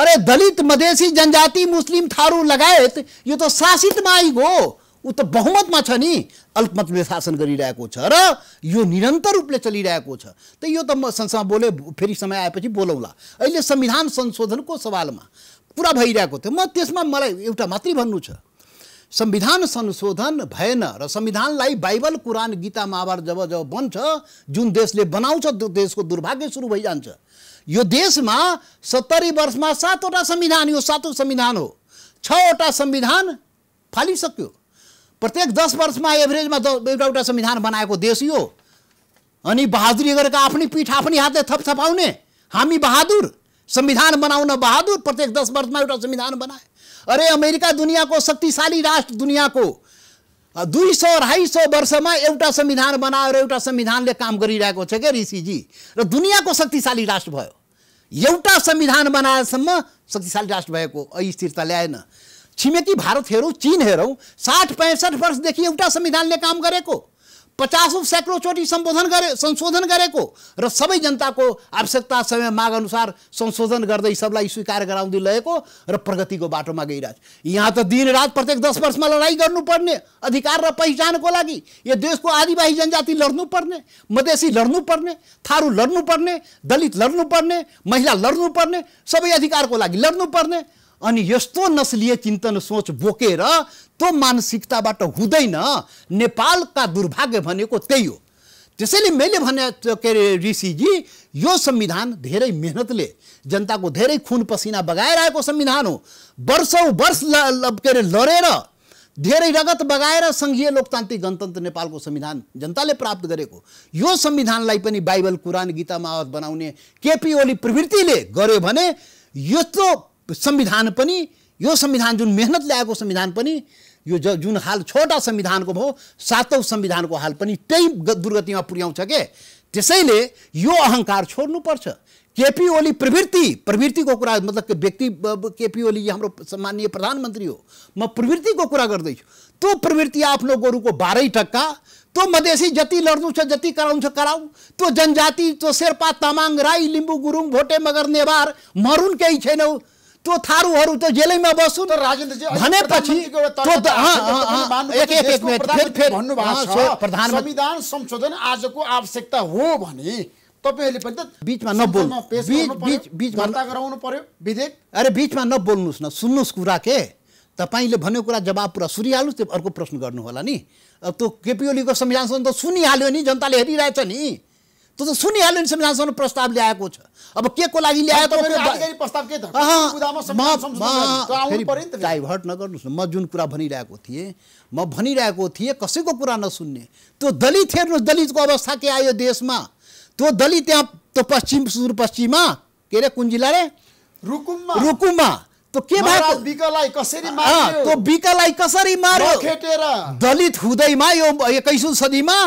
अरे दलित मधेशी जनजाति मुस्लिम थारू लगायत यो तो शासित मई गो ऊ त बहुमतमा छ नि अल्पमतले शासन गरिरहेको छ र यो निरन्तर रूपले चलिरहेको छ त यो त म संसदमा बोले फेरि समय आएपछि बोलाउँला अहिले संविधान संशोधनको सवालमा पुरा भइरहेको थियो म त्यसमा मलाई एउटा मात्रै भन्नु छ संविधान संशोधन भएन र संविधानलाई बाइबल कुरान गीता महाभारत जब जब बन्छ जुन देशले बनाउँछ त्यो देशको दुर्भाग्य सुरु भइजान्छ यो देशमा सत्तरी वर्षमा सातवटा संविधान यो सातौँ संविधान हो छवटा संविधान फालिसक्यो प्रत्येक दस वर्षमा एभरेजमा एउटा एउटा संविधान बनाएको देश यो अनि बहादुरी गरेको आफ्नै पीठ आफ्नै हातले थपथपाउने हामी बहादुर संविधान बनाउन बहादुर प्रत्येक दस वर्षमा एउटा संविधान बनाए अरे अमेरिका दुनियाँको शक्तिशाली राष्ट्र दुनियाँको दुई सौ अढाई सौ वर्षमा एउटा संविधान बनाएर एउटा संविधानले काम गरिरहेको छ क्या ऋषिजी र दुनियाँको शक्तिशाली राष्ट्र भयो एउटा संविधान बनाएसम्म शक्तिशाली राष्ट्र भएको अस्थिरता ल्याएन छिमेकी भारत हेरौँ चिन हेरौँ साठ पैँसठ वर्षदेखि एउटा संविधानले काम गरेको पचासौँ सैकडौँचोटि सम्बोधन गरे संशोधन गरेको र सबै जनताको आवश्यकता समय माग अनुसार संशोधन गर्दै सबलाई स्वीकार गराउँदै लगेको र प्रगतिको बाटोमा गइरहेछ यहाँ त दिनरात प्रत्येक दस वर्षमा लडाइँ गर्नुपर्ने अधिकार र पहिचानको लागि यो देशको आदिवासी जनजाति लड्नुपर्ने मधेसी लड्नुपर्ने थारू लड्नुपर्ने दलित लड्नुपर्ने महिला लड्नुपर्ने सबै अधिकारको लागि लड्नुपर्ने अनि यस्तो नस्लीय चिन्तन सोच बोकेर त्यो मानसिकताबाट हुँदैन नेपालका दुर्भाग्य भनेको त्यही हो त्यसैले मैले भने के अरे ऋषिजी यो संविधान धेरै मेहनतले जनताको धेरै खुन पसिना बगाएर आएको संविधान हो वर्षौँ वर्ष के अरे लडेर धेरै रगत बगाएर सङ्घीय लोकतान्त्रिक गणतन्त्र नेपालको संविधान जनताले प्राप्त गरेको यो संविधानलाई पनि बाइबल कुरान गीतामा आवत बनाउने केपी ओली प्रवृत्तिले गर्यो भने यस्तो संविधान पनि यो संविधान जुन मेहनत ल्याएको संविधान पनि यो ज जुन हाल छोटा संविधानको भयो सातौँ संविधानको हाल पनि त्यही दुर्गतिमा पुर्याउँछ के त्यसैले यो अहङ्कार छोड्नुपर्छ केपी ओली प्रवृत्ति प्रवृत्तिको कुरा मतलब व्यक्ति केपी ओली हाम्रो माननीय प्रधानमन्त्री हो म प्रवृत्तिको कुरा गर्दैछु त्यो प्रवृत्ति आफ्नो गोरुको बाह्रै टक्का त्यो मधेसी जति लड्नु छ जति कराउँछ कराऊ त्यो जनजाति त्यो शेर्पा तामाङ राई लिम्बू गुरुङ भोटे मगर नेवार मरुन केही छैनौ त्यो थारूहरू त जेलैमा बसुन् भनेपछि संविधान संशोधन आजको आवश्यकता हो भने तपाईँहरूले पनि त बिचमा नबोल्नु गराउनु पर्यो विधेयक अरे बिचमा नबोल्नुहोस् न सुन्नुहोस् कुरा के तपाईँले भनेको कुरा जवाब पुरा सुनिहाल्नुहोस् त्यो अर्को प्रश्न गर्नु होला नि अब त्यो केपिओलीको संविधान त सुनिहाल्यो नि जनताले हेरिरहेछ नि त्यो त सुनिहाल्यो नि संविधानसभा प्रस्ताव ल्याएको छ अब के को लागि ल्यायो त डाइभर्ट नगर्नुहोस् न म जुन कुरा भनिरहेको थिएँ म भनिरहेको थिएँ कसैको कुरा नसुन्ने त्यो दलित हेर्नुहोस् दलितको अवस्था के आयो देशमा त्यो दलित त्यहाँ त्यो पश्चिम सुदूरपश्चिममा के अरे कुन जिल्ला रे रुकुममा रुकुममा त्यो के भयो बिकलाई कसरी मार्यो त्यो बिकलाई कसरी मार्यो दलित हुँदैमा यो एक्काइसौँ सदीमा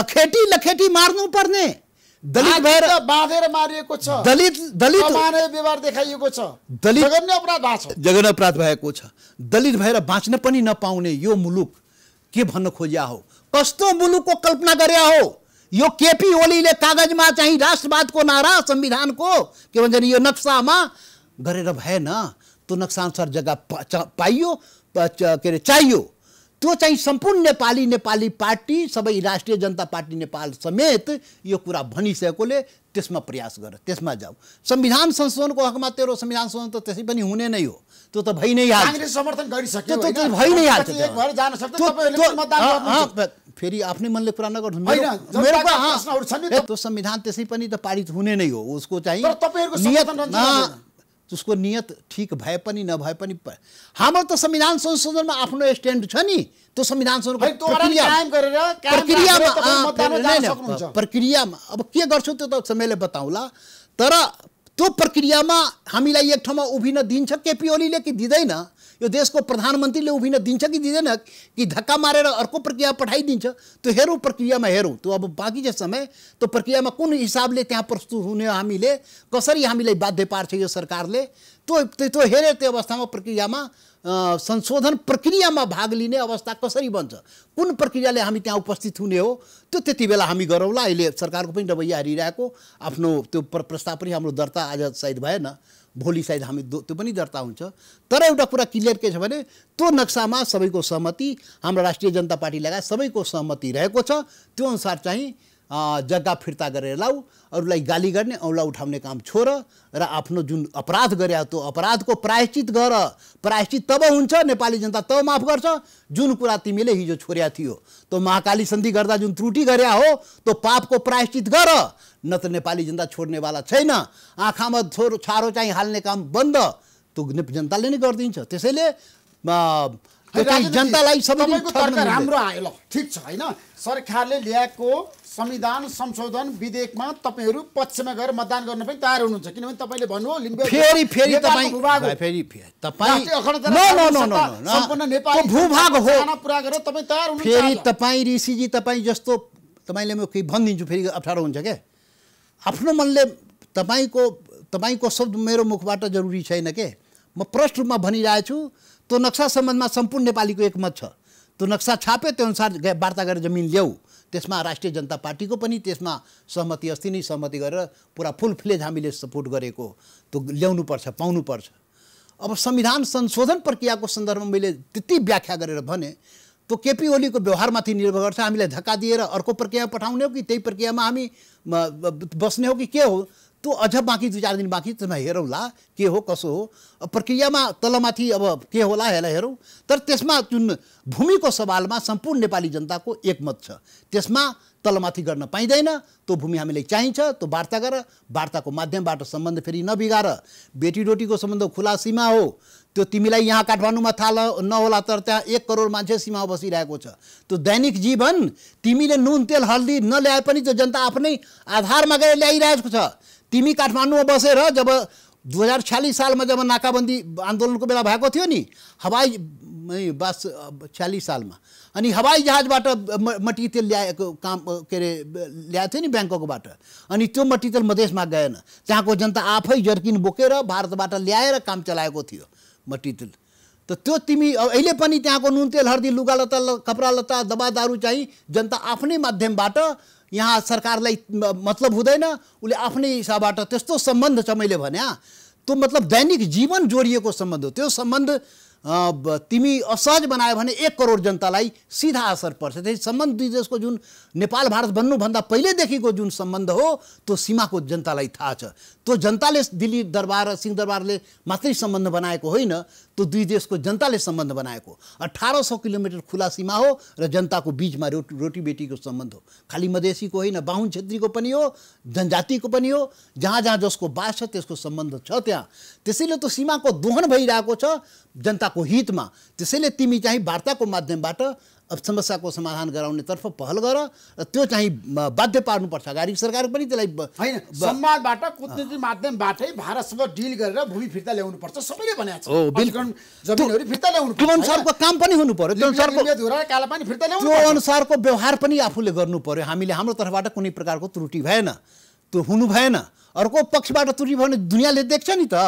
लखेटी लखेटी मार्नु पर्ने दलित भएर बाँधेर मारिएको छ दलित दलित व्यवहार देखाइएको छ दलित जघन्य अपराध भएको छ जघन्य अपराध भएको छ दलित भएर बाँच्न पनि नपाउने यो मुलुक के भन्न खोजिया हो कस्तो मुलुकको कल्पना गरे हो यो केपी ओलीले कागजमा चाहिँ राष्ट्रवादको नारा संविधानको के भन्छ नि यो नक्सामा गरेर भएन त्यो अनुसार जग्गा पाइयो के अरे चाहियो त्यो चाहिँ सम्पूर्ण नेपाली नेपाली पार्टी सबै राष्ट्रिय जनता पार्टी नेपाल समेत यो कुरा भनिसकेकोले त्यसमा प्रयास गर त्यसमा जाऊ संविधान संशोधनको हकमा तेरो संविधान संशोधन त त्यसै पनि हुने नै हो त्यो त भइ नै हाल्छ फेरि आफ्नै मनले कुरा नगर्नु त्यो संविधान त्यसै पनि त पारित हुने नै हो उसको चाहिँ जसको नियत ठिक भए पनि नभए पनि हाम्रो त संविधान संशोधनमा आफ्नो स्ट्यान्ड छ नि त्यो संविधान संशोधन प्रक्रियामा अब के गर्छु त्यो त समयले बताउँला तर त्यो प्रक्रियामा हामीलाई एक ठाउँमा उभिन दिन्छ केपी ओलीले कि दिँदैन यो देशको प्रधानमन्त्रीले उभिन दिन्छ कि दिँदैन कि धक्का मारेर अर्को प्रक्रिया पठाइदिन्छ त्यो हेरौँ प्रक्रियामा हेरौँ त्यो अब बाँकी छ समय त्यो प्रक्रियामा कुन हिसाबले त्यहाँ प्रस्तुत हुने हामीले कसरी हामीलाई बाध्य पार्छ यो सरकारले त्यो त्यो हेऱ्यो त्यो अवस्थामा प्रक्रियामा संशोधन प्रक्रियामा भाग लिने अवस्था कसरी बन्छ कुन प्रक्रियाले हामी त्यहाँ उपस्थित हुने हो त्यो त्यति बेला हामी गरौँला अहिले सरकारको पनि रवैया हेरिरहेको आफ्नो त्यो प्रस्ताव पनि हाम्रो दर्ता आज सायद भएन भोलि सायद हामी त्यो पनि दर्ता हुन्छ तर एउटा कुरा क्लियर के छ भने त्यो नक्सामा सबैको सहमति हाम्रो राष्ट्रिय जनता पार्टी लगायत सबैको सहमति रहेको छ त्यो अनुसार चाहिँ जग्गा फिर्ता गरेर लाऊ अरूलाई गाली गर्ने औँला उठाउने काम छोड र आफ्नो जुन अपराध गरे त्यो अपराधको प्रायश्चित गर प्रायश्चित तब हुन्छ नेपाली जनता तब माफ गर्छ जुन कुरा तिमीले हिजो छोड्या थियो त्यो महाकाली सन्धि गर्दा जुन त्रुटि गरे हो त्यो पापको प्रायश्चित गर न त नेपाली जनता छोड्नेवाला छैन आँखामा छोरो छारो चाहिँ हाल्ने काम बन्द त्यो जनताले नै गरिदिन्छ त्यसैले जनतालाई सबै राम्रो आयो ल ठिक छ होइन सरकारले ल्याएको संविधान संशोधन विधेयकमा तपाईँहरू पक्षमा गएर मतदान गर्न पनि तयार हुनुहुन्छ किनभने तपाईँले भन्नुभयो फेरि फेरि फेरि भूभाग हो तयार हुनुहुन्छ फेरि तपाईँ ऋषिजी तपाईँ जस्तो तपाईँले म केही भनिदिन्छु फेरि अप्ठ्यारो हुन्छ क्या आफ्नो मनले तपाईँको तपाईँको शब्द मेरो मुखबाट जरुरी छैन के म प्रष्ट रूपमा भनिरहेछु त्यो नक्सा सम्बन्धमा सम्पूर्ण नेपालीको एकमत छ त्यो नक्सा छाप्यो त्यो अनुसार वार्ता गरेर जमिन ल्याऊ त्यसमा राष्ट्रिय जनता पार्टीको पनि त्यसमा सहमति अस्ति नै सहमति गरेर पुरा फुल फ्लेज हामीले सपोर्ट गरेको त्यो ल्याउनुपर्छ पाउनुपर्छ अब संविधान संशोधन प्रक्रियाको सन्दर्भमा मैले त्यति व्याख्या गरेर भने त्यो केपी ओलीको व्यवहारमाथि निर्भर गर्छ हामीलाई धक्का दिएर अर्को प्रक्रियामा पठाउने हो कि त्यही प्रक्रियामा हामी बस्ने हो कि के हो त्यो अझ बाँकी दुई चार दिन बाँकी त्यसमा हेरौँला के हो कसो हो प्रक्रियामा तलमाथि अब के होला यसलाई हेरौँ तर त्यसमा जुन भूमिको सवालमा सम्पूर्ण नेपाली जनताको एकमत छ त्यसमा तलमाथि गर्न पाइँदैन त्यो भूमि हामीलाई चाहिन्छ त्यो वार्ता गर वार्ताको माध्यमबाट सम्बन्ध फेरि नबिगार बेटी रोटीको सम्बन्ध खुला सीमा हो त्यो तिमीलाई यहाँ काठमाडौँमा थाहा नहोला तर त्यहाँ एक करोड मान्छे सीमा बसिरहेको छ त्यो दैनिक जीवन तिमीले नुन तेल हल्दी नल्याए पनि त्यो जनता आफ्नै आधारमा गएर ल्याइरहेको छ तिमी काठमाडौँमा बसेर जब दुई हजार छ्यालिस सालमा जब नाकाबन्दी आन्दोलनको बेला भएको थियो नि हवाई बास छ्यालिस सालमा अनि हवाई जहाजबाट मट्टी तेल ल्याएको काम के अरे ल्याएको थियो नि ब्याङ्ककबाट अनि त्यो तेल मधेसमा गएन त्यहाँको जनता आफै जर्किन बोकेर भारतबाट ल्याएर काम चलाएको थियो तेल त त्यो तिमी अहिले पनि त्यहाँको नुन तेल हर्दी लुगा लत्ता कपडा लत्ता दबा दारू चाहिँ जनता आफ्नै माध्यमबाट यहाँ सरकारलाई मतलब हुँदैन उसले आफ्नै हिसाबबाट त्यस्तो सम्बन्ध छ मैले भने त्यो मतलब दैनिक जीवन जोडिएको सम्बन्ध हो त्यो सम्बन्ध तिमी असहज बनायो भने एक करोड जनतालाई सिधा असर पर्छ त्यसै सम्बन्ध दुई देशको जुन नेपाल भारत बन्नुभन्दा पहिल्यैदेखिको जुन सम्बन्ध हो त्यो सीमाको जनतालाई थाहा छ त्यो जनताले दिल्ली दरबार सिंह दरबारले मात्रै सम्बन्ध बनाएको होइन त्यो दुई देशको जनताले सम्बन्ध बनाएको अठार सौ किलोमिटर खुला सीमा हो र जनताको बिचमा रो रोटीबेटीको सम्बन्ध हो खालि मधेसीको होइन बाहुन क्षेत्रीको पनि हो जनजातिको पनि हो जहाँ जहाँ जसको बास छ त्यसको सम्बन्ध छ त्यहाँ त्यसैले त्यो सीमाको दोहन भइरहेको छ जनताको हितमा त्यसैले तिमी चाहिँ वार्ताको माध्यमबाट अब समस्याको समाधान गराउनेतर्फ पहल गर र त्यो चाहिँ बाध्य पार्नुपर्छ अगाडि सरकार पनि त्यसलाई होइन संवादबाट कुटनीति माध्यमबाटै भारतसँग डिल गरेर भूमि फिर्ता पर्छ सबैले भनेको छ फिर्ता ल्याउनु त्यो काम पनि हुनु पर्यो त्यो अनुसारको त्यो अनुसारको व्यवहार पनि आफूले गर्नु पर्यो हामीले हाम्रो तर्फबाट कुनै प्रकारको त्रुटि भएन त्यो हुनु भएन अर्को पक्षबाट त्रुटि भयो भने दुनियाँले देख्छ नि त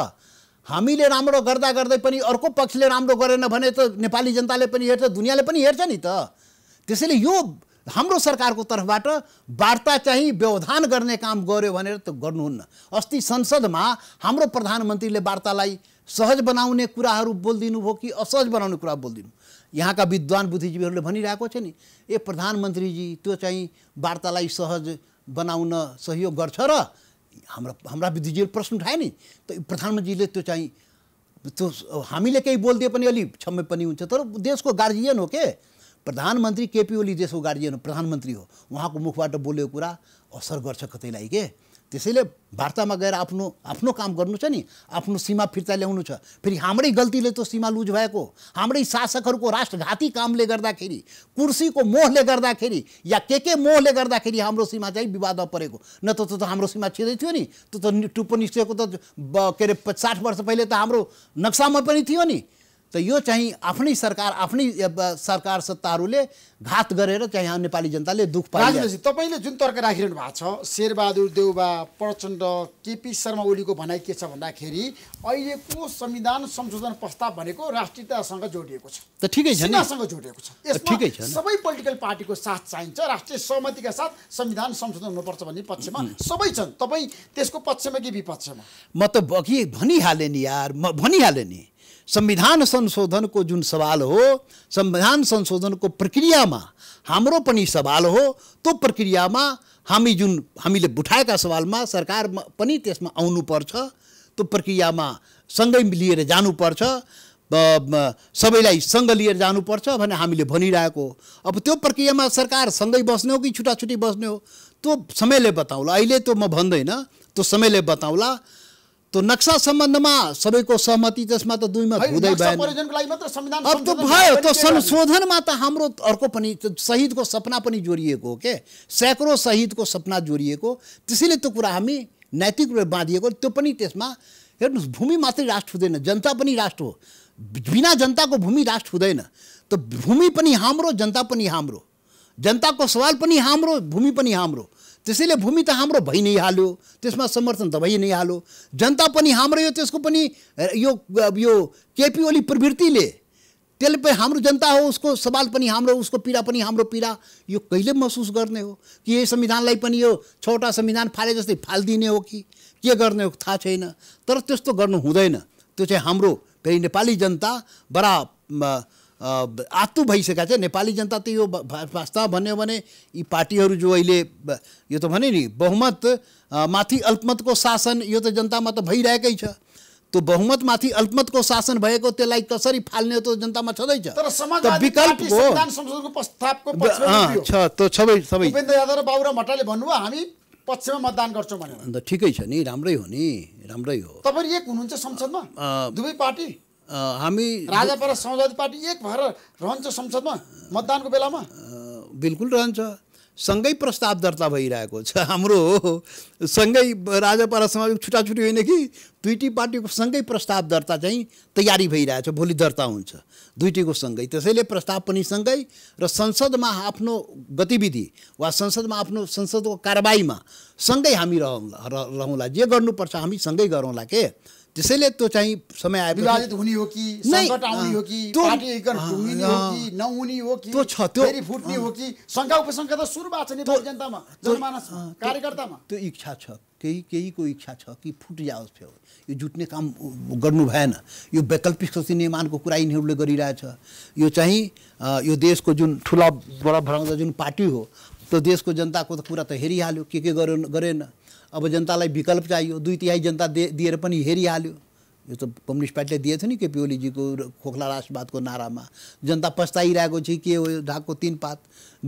हामीले राम्रो गर्दा गर्दै पनि अर्को पक्षले राम्रो गरेन भने त नेपाली जनताले पनि हेर्छ दुनियाँले पनि हेर्छ नि त त्यसैले यो हाम्रो सरकारको तर्फबाट वार्ता चाहिँ व्यवधान गर्ने काम गर्यो भनेर त गर्नुहुन्न अस्ति संसदमा हाम्रो प्रधानमन्त्रीले वार्तालाई सहज बनाउने कुराहरू बोलिदिनु भयो कि असहज बनाउने कुरा बोलिदिनु यहाँका विद्वान बुद्धिजीवीहरूले भनिरहेको छ नि ए प्रधानमन्त्रीजी त्यो चाहिँ वार्तालाई सहज बनाउन सहयोग गर्छ र हाम्रा हाम्रा विधिजीले प्रश्न उठाए नि त प्रधानमन्त्रीले त्यो चाहिँ त्यो हामीले केही बोलिदिए पनि अलि क्षम्य पनि हुन्छ तर देशको गार्जियन हो के प्रधानमन्त्री केपी ओली देशको गार्जियन हो प्रधानमन्त्री हो उहाँको मुखबाट बोलेको कुरा असर गर्छ कतैलाई के त्यसैले वार्तामा गएर आफ्नो आफ्नो काम गर्नु छ नि आफ्नो सीमा फिर्ता ल्याउनु छ फेरि हाम्रै गल्तीले त सीमा लुज भएको हाम्रै शासकहरूको राष्ट्रघाती कामले गर्दाखेरि कुर्सीको मोहले गर्दाखेरि या के के मोहले गर्दाखेरि हाम्रो सीमा चाहिँ विवादमा परेको न त त हाम्रो सीमा छिँदै थियो नि त त टुप्पो निस्किएको त के अरे साठ वर्ष पहिले त हाम्रो नक्सामा पनि थियो नि त यो चाहिँ आफ्नै सरकार आफ्नै सरकार सत्ताहरूले घात गरेर चाहिँ यहाँ नेपाली जनताले दुःख पाए तपाईँले जुन तर्क राखिरहनु भएको छ शेरबहादुर देउबा प्रचण्ड केपी शर्मा ओलीको भनाइ के छ भन्दाखेरि अहिलेको संविधान संशोधन प्रस्ताव भनेको राष्ट्रियतासँग जोडिएको छ त ठिकै छ जोडिएको छ ठिकै छ सबै पोलिटिकल पार्टीको साथ चाहिन्छ राष्ट्रिय सहमतिका साथ संविधान संशोधन हुनुपर्छ भन्ने पक्षमा सबै छन् तपाईँ त्यसको पक्षमा कि विपक्षमा म त भनिहालेँ नि यार म भनिहालेँ नि संविधान संशोधनको जुन सवाल हो संविधान संशोधनको प्रक्रियामा हाम्रो पनि सवाल हो त्यो प्रक्रियामा हामी जुन हामीले बुठाएका सवालमा सरकार पनि त्यसमा आउनुपर्छ त्यो प्रक्रियामा सँगै लिएर जानुपर्छ सबैलाई सँग लिएर जानुपर्छ भनेर हामीले भनिरहेको अब त्यो प्रक्रियामा सरकार सँगै बस्ने हो कि छुट्टा छुट्टी बस्ने हो त्यो समयले बताउला अहिले त्यो म भन्दैन त्यो समयले बताउला त्यो नक्सा सम्बन्धमा सबैको सहमति त्यसमा त दुईमा हुँदै भएन अब त्यो भयो त्यो संशोधनमा त हाम्रो अर्को पनि शहीदको सपना पनि जोडिएको हो के सैकड़ौँ शहीदको सपना जोडिएको त्यसैले त्यो कुरा हामी नैतिक रूपले बाँधिएको त्यो पनि त्यसमा हेर्नुहोस् भूमि मात्रै राष्ट्र हुँदैन जनता पनि राष्ट्र हो बिना जनताको भूमि राष्ट्र हुँदैन त भूमि पनि हाम्रो जनता पनि हाम्रो जनताको सवाल पनि हाम्रो भूमि पनि हाम्रो त्यसैले भूमि त हाम्रो भइ नै हाल्यो त्यसमा समर्थन त भइ नै हाल्यो जनता पनि हाम्रो यो त्यसको पनि यो यो केपी ओली प्रवृत्तिले त्यसले पनि हाम्रो जनता हो उसको सवाल पनि हाम्रो उसको पीडा पनि हाम्रो पीडा यो कहिले महसुस गर्ने हो कि यही संविधानलाई पनि यो छवटा संविधान फाले जस्तै फालिदिने हो कि के गर्ने हो थाहा छैन तर त्यस्तो गर्नु हुँदैन त्यो चाहिँ हाम्रो फेरि नेपाली जनता बडा आतु भइसकेका छ नेपाली जनता त यो वास्तव भन्यो भने यी पार्टीहरू जो अहिले यो त भने नि बहुमत माथि अल्पमतको शासन यो त जनतामा त भइरहेकै छ त्यो बहुमतमाथि अल्पमतको शासन भएको त्यसलाई कसरी फाल्ने त जनतामा छँदैछ भट्टाले भन्नुभयो हामी पक्षमा मतदान गर्छौँ भनेर अन्त ठिकै छ नि राम्रै हो नि राम्रै हो तपाईँ एक हुनुहुन्छ संसदमा दुवै पार्टी हामी राजा पर समाजवादी पार्टी एक भएर रहन्छ संसदमा मतदानको बेलामा बिल्कुल रहन्छ सँगै प्रस्ताव दर्ता भइरहेको छ हाम्रो सँगै राजापारा समाजको छुट्टाछुट्टी होइन कि दुइटै पार्टीको सँगै प्रस्ताव दर्ता चाहिँ तयारी भइरहेछ भोलि दर्ता हुन्छ दुइटैको सँगै त्यसैले प्रस्ताव पनि सँगै र संसदमा आफ्नो गतिविधि वा संसदमा आफ्नो संसदको कारबाहीमा सँगै हामी रहौँला रहौँला जे गर्नुपर्छ हामी सँगै गरौँला के त्यसैले त्यो चाहिँ समय आयो विभाजित हुने हो कि सङ्कट आउने हो कि पार्टी एकन टुङ्गिने हो कि नहुने हो कि त्यो छ त्यो फेरि फुट्ने हो कि शङ्का उपशङ्का त सुरु भएको छ नेपाली जनतामा जनमानस कार्यकर्तामा त्यो इच्छा छ केही केहीको इच्छा छ कि फुट जाओस् फेरि यो जुट्ने काम गर्नु भएन यो वैकल्पिक शक्ति निर्माणको कुरा यिनीहरूले गरिरहेछ यो चाहिँ यो देशको जुन ठुला बडा भडाउँदा जुन पार्टी हो त्यो देशको जनताको त कुरा त हेरिहाल्यो के के गरेन गरेन अब जनतालाई विकल्प चाहियो दुई तिहाई जनता दिएर पनि हेरिहाल्यो यो त कम्युनिस्ट पार्टीले दिएछ नि केपी ओलीजीको खोखला राष्ट्रवादको नारामा जनता पस्ताइरहेको छ के हो यो ढाकको तिन पात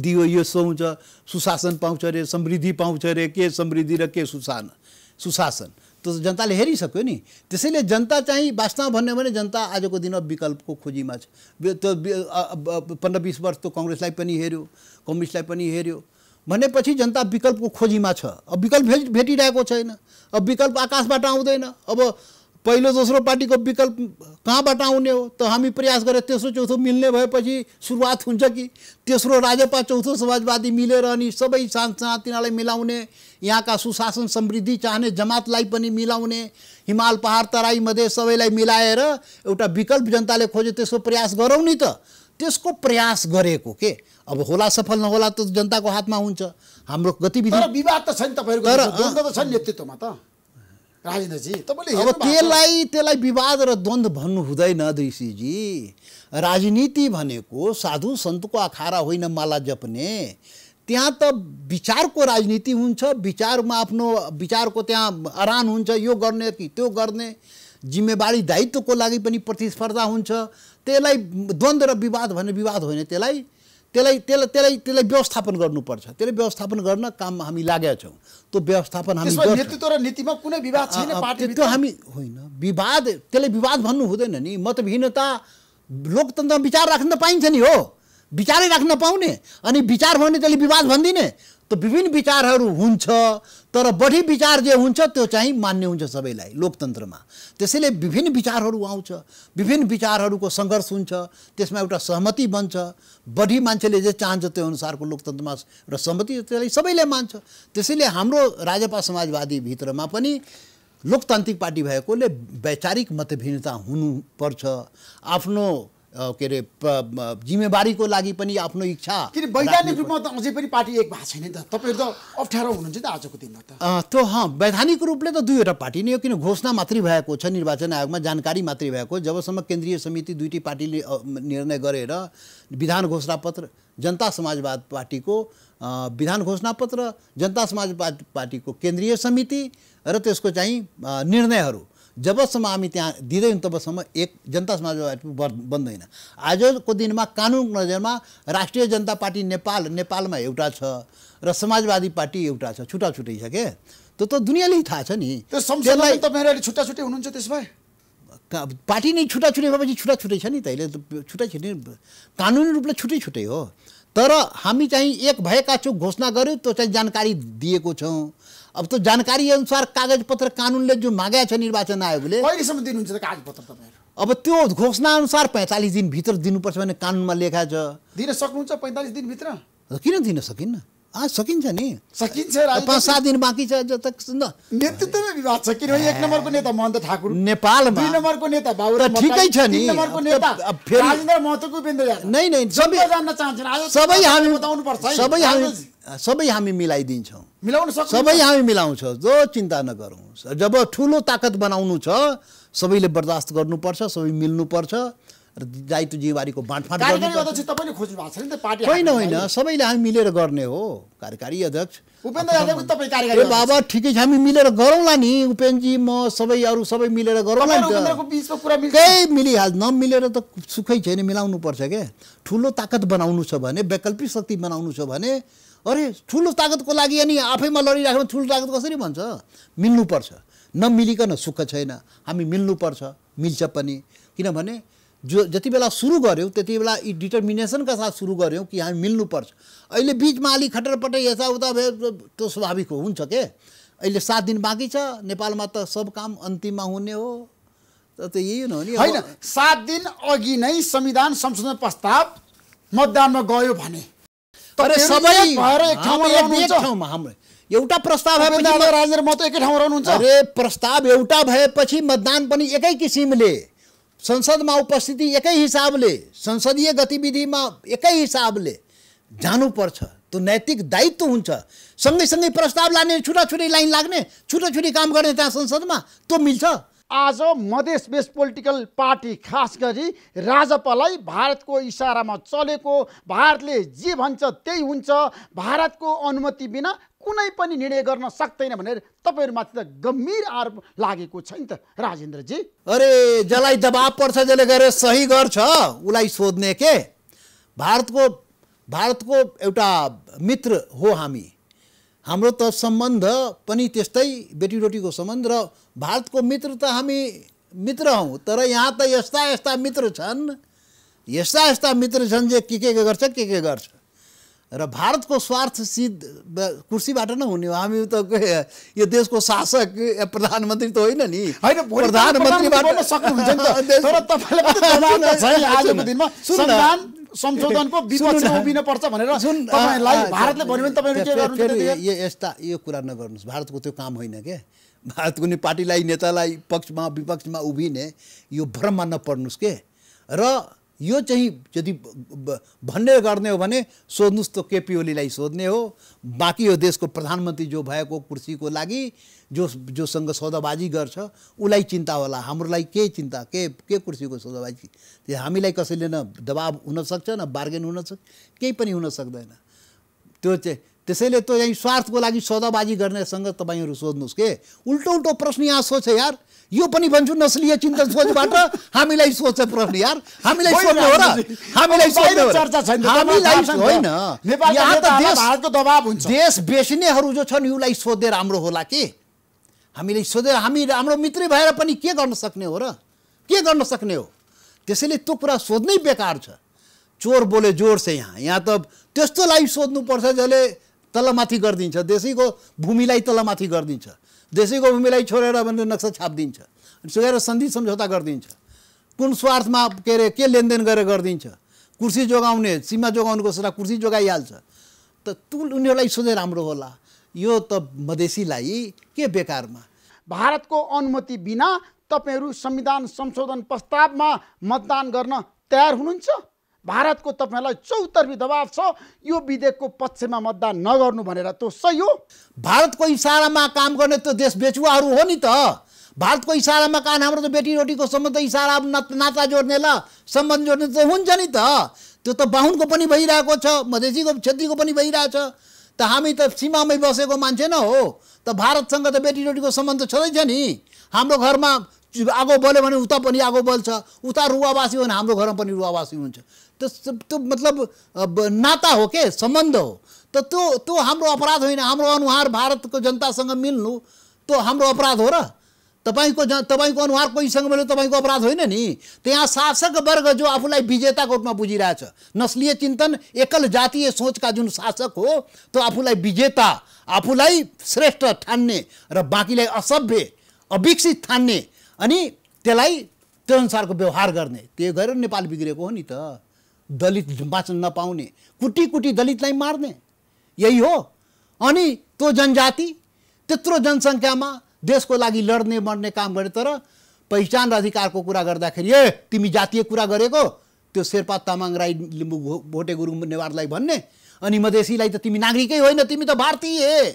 दियो यो सुहाउँछ सुशासन पाउँछ अरे समृद्धि पाउँछ अरे के समृद्धि र के सुशासन सुशासन त जनताले हेरिसक्यो नि त्यसैले जनता चाहिँ वास्तवमा भन्यो भने जनता आजको दिनमा विकल्पको खोजीमा छ त्यो पन्ध्र बिस वर्ष त कङ्ग्रेसलाई पनि हेऱ्यो कम्युनिस्टलाई पनि हेऱ्यो भनेपछि जनता विकल्पको खोजीमा छ अब विकल्प भेट भेटिरहेको छैन अब विकल्प आकाशबाट आउँदैन अब पहिलो दोस्रो पार्टीको विकल्प कहाँबाट आउने हो त हामी प्रयास गरेर तेस्रो चौथो मिल्ने भएपछि सुरुवात हुन्छ कि तेस्रो राजपा चौथो समाजवादी मिलेर अनि सबै सांसद तिनीहरूलाई मिलाउने यहाँका सुशासन समृद्धि चाहने जमातलाई पनि मिलाउने हिमाल पहाड तराई मध्ये सबैलाई मिलाएर एउटा विकल्प जनताले खोज्यो त्यसको प्रयास गरौँ नि त त्यसको प्रयास गरेको के अब होला सफल नहोला त जनताको हातमा हुन्छ हाम्रो गतिविधि विवाद त छ नि तपाईँहरूको छ नेतृत्वमा त राजेन्द्रजी अब त्यसलाई त्यसलाई विवाद र द्वन्द भन्नु हुँदैन ऋषिजी राजनीति भनेको साधु सन्तको आखारा होइन माला जप्ने त्यहाँ त विचारको राजनीति हुन्छ विचारमा आफ्नो विचारको त्यहाँ आरान हुन्छ यो गर्ने कि त्यो गर्ने जिम्मेवारी दायित्वको लागि पनि प्रतिस्पर्धा हुन्छ त्यसलाई द्वन्द्व र विवाद भने विवाद होइन त्यसलाई त्यसलाई त्यसलाई त्यसलाई त्यसलाई व्यवस्थापन गर्नुपर्छ त्यसलाई व्यवस्थापन गर्न काम हामी लागेका छौँ त्यो व्यवस्थापन हामी नेतृत्व र नीतिमा कुनै विवाद छैन त्यो हामी होइन विवाद त्यसलाई विवाद भन्नु हुँदैन नि मतभिन्नता लोकतन्त्रमा विचार राख्न त पाइन्छ नि हो विचारै राख्न पाउने अनि विचार भने त्यसले विवाद भन्दिने त विभिन्न विचारहरू हुन्छ तर बढी विचार जे हुन्छ त्यो चाहिँ मान्य हुन्छ सबैलाई लोकतन्त्रमा त्यसैले विभिन्न विचारहरू आउँछ विभिन्न विचारहरूको सङ्घर्ष हुन्छ त्यसमा एउटा सहमति बन्छ बढी मान्छेले जे चाहन्छ त्यो अनुसारको लोकतन्त्रमा र सहमति त्यसलाई सबैले मान्छ त्यसैले हाम्रो राजपा समाजवादीभित्रमा पनि लोकतान्त्रिक पार्टी भएकोले वैचारिक मतभिन्नता हुनुपर्छ आफ्नो के अरे जिम्मेवारीको लागि पनि आफ्नो इच्छा वैधानिक रूपमा त अझै पनि पार्टी एक भएको छैन त तपाईँहरू त अप्ठ्यारो हुनुहुन्छ त आजको दिनमा त त्यो हँ वैधानिक रूपले त दुईवटा पार्टी नै हो किन घोषणा मात्रै भएको छ निर्वाचन आयोगमा जानकारी मात्रै भएको जबसम्म केन्द्रीय समिति दुईटै पार्टीले निर्णय गरेर विधान घोषणापत्र जनता समाजवाद पार्टीको विधान घोषणापत्र जनता समाजवाद पार्टीको केन्द्रीय समिति र त्यसको चाहिँ निर्णयहरू जबसम्म हामी त्यहाँ दिँदैनौँ तबसम्म एक जनता समाजवादी पार्टी बन्दैन आजको दिनमा कानुन नजरमा राष्ट्रिय जनता पार्टी नेपाल नेपालमा एउटा छ र समाजवादी पार्टी एउटा छ छुट्टा छुट्टै छ के त्यो त दुनियाँले थाहा छ नि त्यसलाई तपाईँहरू छुट्टा छुट्टै हुनुहुन्छ भए पार्टी नै छुट्टा छुट्टै भएपछि छुट्टा छुट्टै छ नि त अहिले छुट्टा छुट्टै कानुनी रूपले छुट्टै छुट्टै हो तर हामी चाहिँ एक भएका छौँ घोषणा गऱ्यौँ त्यो चाहिँ जानकारी दिएको छौँ अब त जानकारी अनुसार कागज पत्र कानुनले जो मागेको छ निर्वाचन आयोगले कहिलेसम्म दिनुहुन्छ त कागज पत्र तपाईँहरू अब त्यो घोषणा घोषणाअनुसार पैँतालिस दिनभित्र दिनुपर्छ भने कानुनमा लेखा छ दिन सक्नुहुन्छ पैँतालिस दिनभित्र किन दिन सकिन्न सकिन्छ नि सकिन्छ पाँच सात दिन बाँकी छ नेतृत्वमै विवाद छ किनभने एक नम्बरको नेता महन्त ठाकुर नेपालमा दुई नम्बरको नेता बाबु ठिकै छ नि नम्बरको नेता फेरि राजेन्द्र महतो गोपेन्द्र नै नै जान्न चाहन्छन् सबै हामी बताउनु पर्छ सबै हामी सबै हामी मिलाइदिन्छौँ मिलाउन सबै हामी मिलाउँछौँ जो चिन्ता नगरौँ जब ठुलो ताकत बनाउनु छ सबैले बर्दास्त गर्नुपर्छ सबै मिल्नुपर्छ र दायित्व जिम्मेवारीको बाँडफाँड होइन होइन सबैले हामी मिलेर गर्ने हो कार्यकारी अध्यक्ष ए बाबा ठिकै छ हामी मिलेर गरौँला नि उपेन्द्रजी म सबै अरू सबै मिलेर गरौँला नि केही मिलिहाल नमिलेर त सुखै छैन मिलाउनु पर्छ क्या ठुलो ताकत बनाउनु छ भने वैकल्पिक शक्ति बनाउनु छ भने अरे ठुलो तागतको लागि अनि आफैमा लडिराख्नु ठुलो तागत कसरी भन्छ मिल्नुपर्छ नमिलिकन सुख छैन हामी मिल्नुपर्छ मिल्छ पनि किनभने जो जति बेला सुरु गऱ्यौँ त्यति बेला यी डिटर्मिनेसनका साथ सुरु गऱ्यौँ कि हामी मिल्नुपर्छ अहिले बिचमा अलिक खटरपटर यताउता भयो त्यो स्वाभाविक हो हुन्छ के अहिले सात दिन बाँकी छ नेपालमा त सब काम अन्तिममा हुने हो त यही हो नि होइन सात दिन अघि नै संविधान संशोधन प्रस्ताव मतदानमा गयो भने अरे सबै एउटा प्रस्ताव भएपछि राजेन्द्र म त एकै रहनुहुन्छ अरे प्रस्ताव एउटा भएपछि मतदान पनि एकै किसिमले संसदमा उपस्थिति एकै हिसाबले संसदीय गतिविधिमा एकै हिसाबले जानुपर्छ त्यो नैतिक दायित्व हुन्छ सँगैसँगै प्रस्ताव लाने छुटा छुट्टै लाइन लाग्ने छुट्टा छुट्टै काम गर्ने त्यहाँ संसदमा त्यो मिल्छ आज मधेस बेस पोलिटिकल पार्टी खास गरी राजपालाई भारतको इसारामा चलेको भारतले जे भन्छ त्यही हुन्छ भारतको अनुमति बिना कुनै पनि निर्णय गर्न सक्दैन भनेर तपाईँहरूमाथि त गम्भीर आरोप लागेको छ नि त राजेन्द्रजी अरे जसलाई दबाब पर्छ जसले गरेर सही गर्छ उसलाई सोध्ने के भारतको भारतको एउटा मित्र हो हामी हाम्रो त सम्बन्ध पनि त्यस्तै बेटी बेटीरोटीको सम्बन्ध र भारतको मित्र त हामी मित्र हौँ तर यहाँ त यस्ता यस्ता मित्र छन् यस्ता यस्ता मित्र छन् जे के के गर्छ के के गर्छ र भारतको स्वार्थ सिद्ध कुर्सीबाट नै हुने हो हामी त यो देशको शासक प्रधानमन्त्री त होइन नि होइन प्रधानमन्त्रीबाट सक्नुहुन्छ <laughs> संशोधनको उभिन पर्छ भनेर जुन तपाईँलाई भारतले भन्यो भने तपाईँहरू के यस्ता यो कुरा नगर्नुहोस् भारतको त्यो काम होइन के भारत कुनै पार्टीलाई नेतालाई पक्षमा विपक्षमा उभिने यो भ्रममा नपर्नुहोस् के र यो चाहिँ यदि भन्ने गर्ने हो भने सोध्नुहोस् त केपी ओलीलाई सोध्ने हो बाँकी यो देशको प्रधानमन्त्री जो भएको कुर्सीको लागि जो जोसँग सौदाबाजी गर्छ उसलाई चिन्ता होला हाम्रोलाई के चिन्ता के के कुर्सीको सौदाबाजी त्यो हामीलाई कसैले न दबाब हुनसक्छ न बार्गेन हुनसक्छ केही पनि हुन सक्दैन त्यो चाहिँ त्यसैले त्यो चाहिँ स्वार्थको लागि सौदाबाजी गर्नेसँग तपाईँहरू सोध्नुहोस् के उल्टो उल्टो प्रश्न यहाँ सोच यार यो पनि भन्छु नस्लीय चिन्तन सोचबाट हामीलाई सोच्छ प्रश्न यार हामीलाई हो र हामीलाई होइन यहाँ त देश देश बेच्नेहरू जो छन् यसलाई सोधेर राम्रो होला कि हामीले सोधेर हामी हाम्रो मित्रै भएर पनि के गर्न सक्ने हो र के गर्न सक्ने हो त्यसैले त्यो कुरा सोध्नै बेकार छ चोर बोले जोर छ यहाँ यहाँ त त्यस्तोलाई सोध्नुपर्छ जसले तलमाथि गरिदिन्छ देशैको भूमिलाई तलमाथि गरिदिन्छ देशैको भूमिलाई छोडेर भनेर नक्सा छापिदिन्छ सोधेर सन्धि सम्झौता गरिदिन्छ कुन स्वार्थमा के अरे के लेनदेन गरेर गरिदिन्छ कुर्सी जोगाउने सीमा जोगाउनुको सोच्दा कुर्सी जोगाइहाल्छ त तु उनीहरूलाई सोधे राम्रो होला यो त मधेसीलाई के बेकारमा भारतको अनुमति बिना तपाईँहरू संविधान संशोधन प्रस्तावमा मतदान गर्न तयार हुनुहुन्छ भारतको तपाईँलाई चौतर्फी दबाव छ यो विधेयकको पक्षमा मतदान नगर्नु भनेर त्यो सही हो भारतको इसारामा काम गर्ने त देश बेचुवाहरू हो नि त भारतको इसारामा कान हाम्रो त बेटी रोटीको सम्बन्ध इसारा नाता जोड्ने ल सम्बन्ध जोड्ने त हुन्छ नि त त्यो त बाहुनको पनि भइरहेको छ मधेसीको क्षेत्रीको पनि भइरहेछ त हामी त सीमामै बसेको मान्छे न हो त भारतसँग त बेटीरोटीको सम्बन्ध छँदैछ नि हाम्रो घरमा आगो बल्यो भने उता पनि आगो बल्छ उता रुवावासी हो भने हाम्रो घरमा पनि रुवावासी हुन्छ त्यो मतलब नाता हो के सम्बन्ध हो त त्यो त्यो हाम्रो अपराध होइन हाम्रो अनुहार भारतको जनतासँग मिल्नु त्यो हाम्रो अपराध हो र तपाईँको ज तपाईँको अनुहार कोहीसँग मैले तपाईँको अपराध होइन नि त्यहाँ शासक वर्ग जो आफूलाई विजेताको रूपमा बुझिरहेछ नस्लीय चिन्तन एकल जातीय सोचका जुन शासक हो त्यो आफूलाई विजेता आफूलाई श्रेष्ठ ठान्ने र बाँकीलाई असभ्य अविकसित ठान्ने अनि त्यसलाई त्यो अनुसारको व्यवहार गर्ने त्यो गरेर नेपाल बिग्रेको हो नि त दलित बाँच्न नपाउने कुटी कुटी दलितलाई मार्ने यही हो अनि त्यो जनजाति त्यत्रो जनसङ्ख्यामा देशको लागि लड्ने मर्ने काम गरे तर पहिचान र अधिकारको कुरा गर्दाखेरि ए तिमी जातीय कुरा गरेको त्यो शेर्पा तामाङ राई लिम्बू भोटे गुरुङ नेवारलाई भन्ने अनि मधेसीलाई त तिमी नागरिकै होइन तिमी त भारतीय हे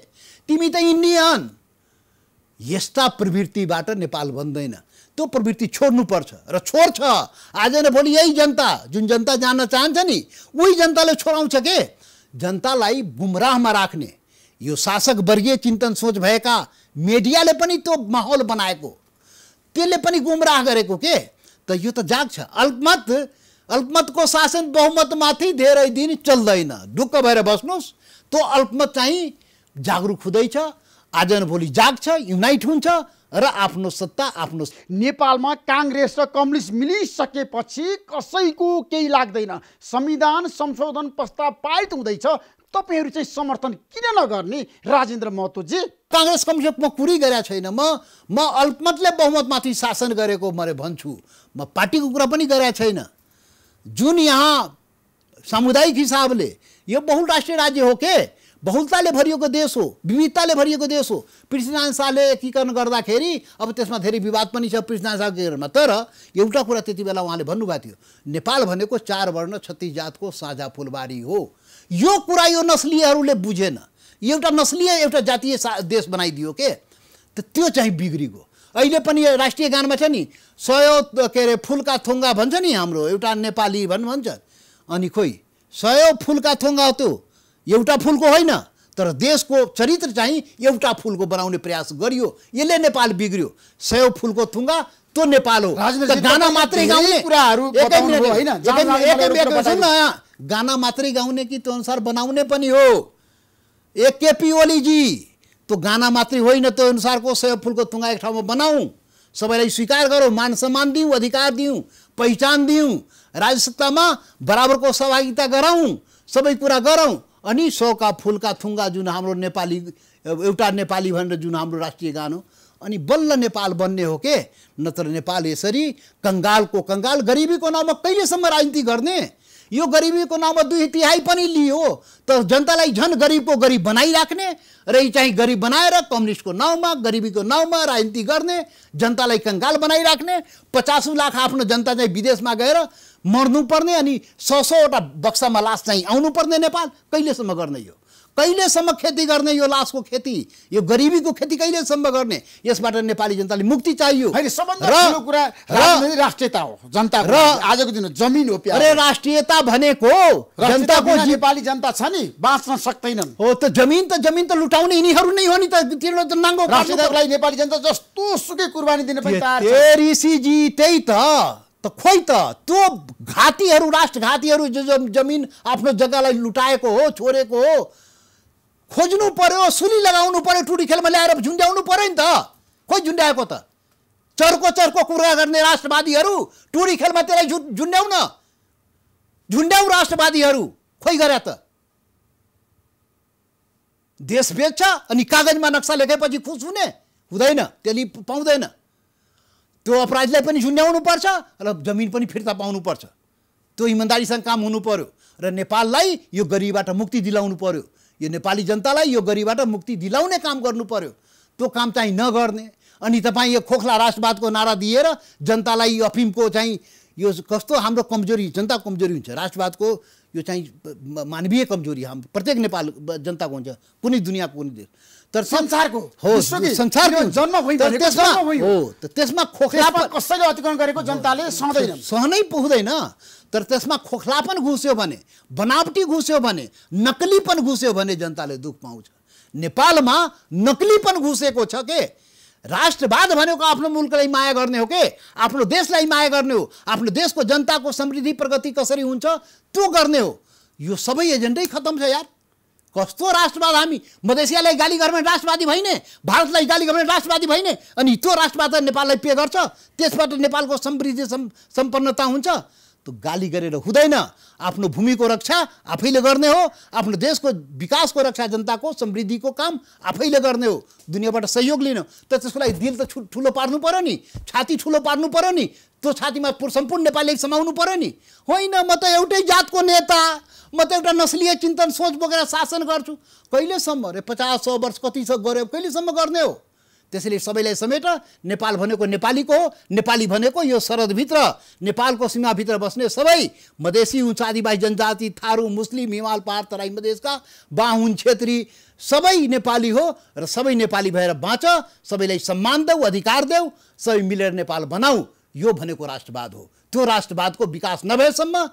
तिमी त इन्डियन यस्ता प्रवृत्तिबाट नेपाल बन्दैन त्यो प्रवृत्ति छोड्नुपर्छ र छोड्छ आज न भोलि यही जनता जुन जनता जान्न चाहन्छ नि उही जनताले छोडाउँछ के जनतालाई बुमराहमा राख्ने यो शासक वर्गीय चिन्तन सोच भएका मिडियाले पनि त्यो माहौल बनाएको त्यसले पनि गुमराह गरेको के त यो त जाग छ अल्पमत अल्पमतको शासन बहुमतमाथि धेरै दिन चल्दैन ढुक्क भएर बस्नुहोस् त्यो अल्पमत चाहिँ जागरुक हुँदैछ आज भोलि जाग छ युनाइट हुन्छ र आफ्नो सत्ता आफ्नो नेपालमा काङ्ग्रेस र कम्युनिस्ट मिलिसकेपछि कसैको केही लाग्दैन संविधान संशोधन प्रस्ताव पारित हुँदैछ तपाईँहरू चाहिँ समर्थन किन नगर्ने राजेन्द्र महतोजी काङ्ग्रेस कमसेप म कुरै गरेका छैन म म अल्पमतले बहुमतमाथि शासन गरेको मैले भन्छु म पार्टीको कुरा पनि गरेका छैन जुन यहाँ सामुदायिक हिसाबले यो बहुराष्ट्रिय राज्य हो के बहुलताले भरिएको देश हो विविधताले भरिएको देश हो पृथ्वीनारायण शाहले एकीकरण गर्दाखेरि अब त्यसमा धेरै विवाद पनि छ पृथ्वीनारायण शाहको तर एउटा कुरा त्यति बेला उहाँले भन्नुभएको थियो नेपाल भनेको चार वर्ण छत्तिस जातको साझा फुलबारी हो यो कुरा यो नस्लीहरूले बुझेन एउटा नस्लीय एउटा जातीय देश बनाइदियो के त त्यो चाहिँ बिग्रिगयो अहिले पनि राष्ट्रिय गानमा छ नि सय के अरे फुलका थुङ्गा भन्छ नि हाम्रो एउटा नेपाली भन् भन्छ अनि खोइ सय फुलका थुङ्गा त्यो एउटा फुलको होइन तर देशको चरित्र चाहिँ एउटा फुलको बनाउने प्रयास गरियो यसले नेपाल बिग्रियो सय फुलको थुङ्गा त्यो नेपाल हो गाना मात्रै गाउने कुराहरू गाना मात्रै गाउने कि त्यो अनुसार बनाउने पनि हो ए केपी ओलीजी त्यो गाना मात्रै होइन त्यो अनुसारको सय फुलको थुङ्गा एक ठाउँमा बनाऊ सबैलाई स्वीकार गरौँ मान सम्मान दिउँ अधिकार दिउँ पहिचान दिउँ राजसत्तामा बराबरको सहभागिता गरौँ सबै कुरा गरौँ अनि सौका फुलका थुङ्गा जुन हाम्रो नेपाली एउटा नेपाली भनेर जुन हाम्रो राष्ट्रिय गान हो अनि बल्ल नेपाल बन्ने हो के नत्र नेपाल यसरी कङ्गालको कङ्गाल गरिबीको नाममा कहिलेसम्म राजनीति गर्ने यो गरिबीको नाउँमा दुई तिहाई पनि लियो त जनतालाई झन् गरिबको गरिब बनाइराख्ने र यी चाहिँ गरिब बनाएर कम्युनिस्टको नाउँमा गरिबीको नाउँमा राजनीति गर्ने जनतालाई कङ्गाल बनाइराख्ने पचासौँ लाख आफ्नो जनता चाहिँ विदेशमा गएर मर्नुपर्ने अनि सौ सौवटा बक्सामा लास चाहिँ आउनुपर्ने नेपाल कहिलेसम्म गर्ने यो कहिलेसम्म खेती गर्ने यो लासको खेती यो गरिबीको खेती कहिलेसम्म गर्ने यसबाट नेपाली जनताले मुक्ति चाहियो कुरा राष्ट्रियता हो जनता र आजको दिन जमिन हो अरे राष्ट्रियता भनेको जनताको नेपाली जनता छ नि बाँच्न सक्दैनन् हो त जमिन त जमिन त लुटाउने यिनीहरू नै हो नि त नाङ्गो लागि नेपाली जनता जस्तो सुकै कुर्बानी दिनु ऋषिजी त्यही त त खोइ त त्यो घातीहरू राष्ट्रघातीहरू जो जमिन आफ्नो जग्गालाई लुटाएको हो छोडेको हो खोज्नु पर्यो सुली लगाउनु पर्यो टुटी खेलमा ल्याएर झुन्ड्याउनु पर्यो नि त खोइ झुन्ड्याएको त चर्को चर्को कुरा गर्ने राष्ट्रवादीहरू टुडी खेलमा त्यसलाई झु झुन्ड्याउ न झुन्ड्याउ राष्ट्रवादीहरू खोइ गरे त देश बेच्छ अनि कागजमा नक्सा लेखेपछि खुस हुने हुँदैन त्यसले पाउँदैन त्यो अपराधीलाई पनि झुन्ड्याउनु पर्छ र जमिन पनि फिर्ता पाउनु पर्छ त्यो इमान्दारीसँग काम हुनु पर्यो र नेपाललाई यो गरिबीबाट मुक्ति दिलाउनु पर्यो यो नेपाली जनतालाई यो गरीबाट मुक्ति दिलाउने काम गर्नु पर्यो त्यो काम चाहिँ नगर्ने अनि तपाईँ यो खोखला राष्ट्रवादको नारा दिएर जनतालाई यो अफिमको चाहिँ यो कस्तो हाम्रो कमजोरी जनता कमजोरी हुन्छ राष्ट्रवादको यो चाहिँ मानवीय कमजोरी हाम्रो प्रत्येक नेपाल जनताको हुन्छ कुनै दुनियाँको कुनै देश तर संसारको हो संसारको जन्म हो त्यसमा खोखला कसैले अतिक्रमण गरेको जनताले सहँदैन सहनै पुग्दैन तर त्यसमा खोखला पनि घुस्यो भने बनावटी घुस्यो भने पनि घुस्यो भने जनताले दुःख पाउँछ नेपालमा नक्ली पनि घुसेको छ के राष्ट्रवाद भनेको आफ्नो मुल्कलाई माया गर्ने हो के आफ्नो देशलाई माया गर्ने हो आफ्नो देशको जनताको समृद्धि प्रगति कसरी हुन्छ त्यो गर्ने हो यो सबै एजेन्डै खत्तम छ यार कस्तो राष्ट्रवाद हामी मधेसियालाई गाली गर्ने राष्ट्रवादी भइने भारतलाई गाली गर्ने राष्ट्रवादी भइने अनि त्यो राष्ट्रवाद नेपाललाई पे गर्छ त्यसबाट नेपालको समृद्धि सम् सम्पन्नता हुन्छ त्यो गाली गरेर हुँदैन आफ्नो भूमिको रक्षा आफैले गर्ने हो आफ्नो देशको विकासको रक्षा जनताको समृद्धिको काम आफैले गर्ने हो दुनियाँबाट सहयोग लिन त त्यसको लागि दिल त ठुलो पार्नु पऱ्यो नि छाती ठुलो पार्नु पऱ्यो नि त्यो छातीमा सम्पूर्ण नेपाली समाउनु पऱ्यो नि होइन म त एउटै जातको नेता म त एउटा नस्लीय चिन्तन सोच बोकेर शासन गर्छु कहिलेसम्म अरे पचास सौ वर्ष कति छ गऱ्यो कहिलेसम्म गर्ने हो त्यसैले सबैलाई समेट नेपाल भनेको नेपालीको हो नेपाली भनेको यो सरदभित्र नेपालको सीमाभित्र बस्ने सबै मधेसी उच्च आदिवासी जनजाति थारू मुस्लिम हिमाल पहाड तराई मधेसका बाहुन छेत्री सबै नेपाली हो र सबै नेपाली भएर बाँच सबैलाई सम्मान देऊ अधिकार देऊ सबै मिलेर नेपाल बनाऊ यो भनेको राष्ट्रवाद हो त्यो राष्ट्रवादको विकास नभएसम्म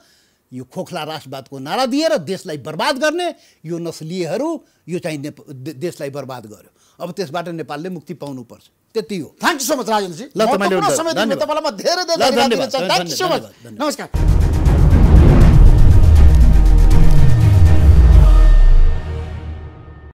यो खोखला राष्ट्रवादको नारा दिएर देशलाई बर्बाद गर्ने यो नस्लीयहरू यो चाहिँ देशलाई बर्बाद गर्यो अब त्यसबाट नेपालले मुक्ति पाउनुपर्छ त्यति हो थ्याङ्क यू सो मच राजेन्द्रजी ल तपाईँलाई धेरै धेरै नमस्कार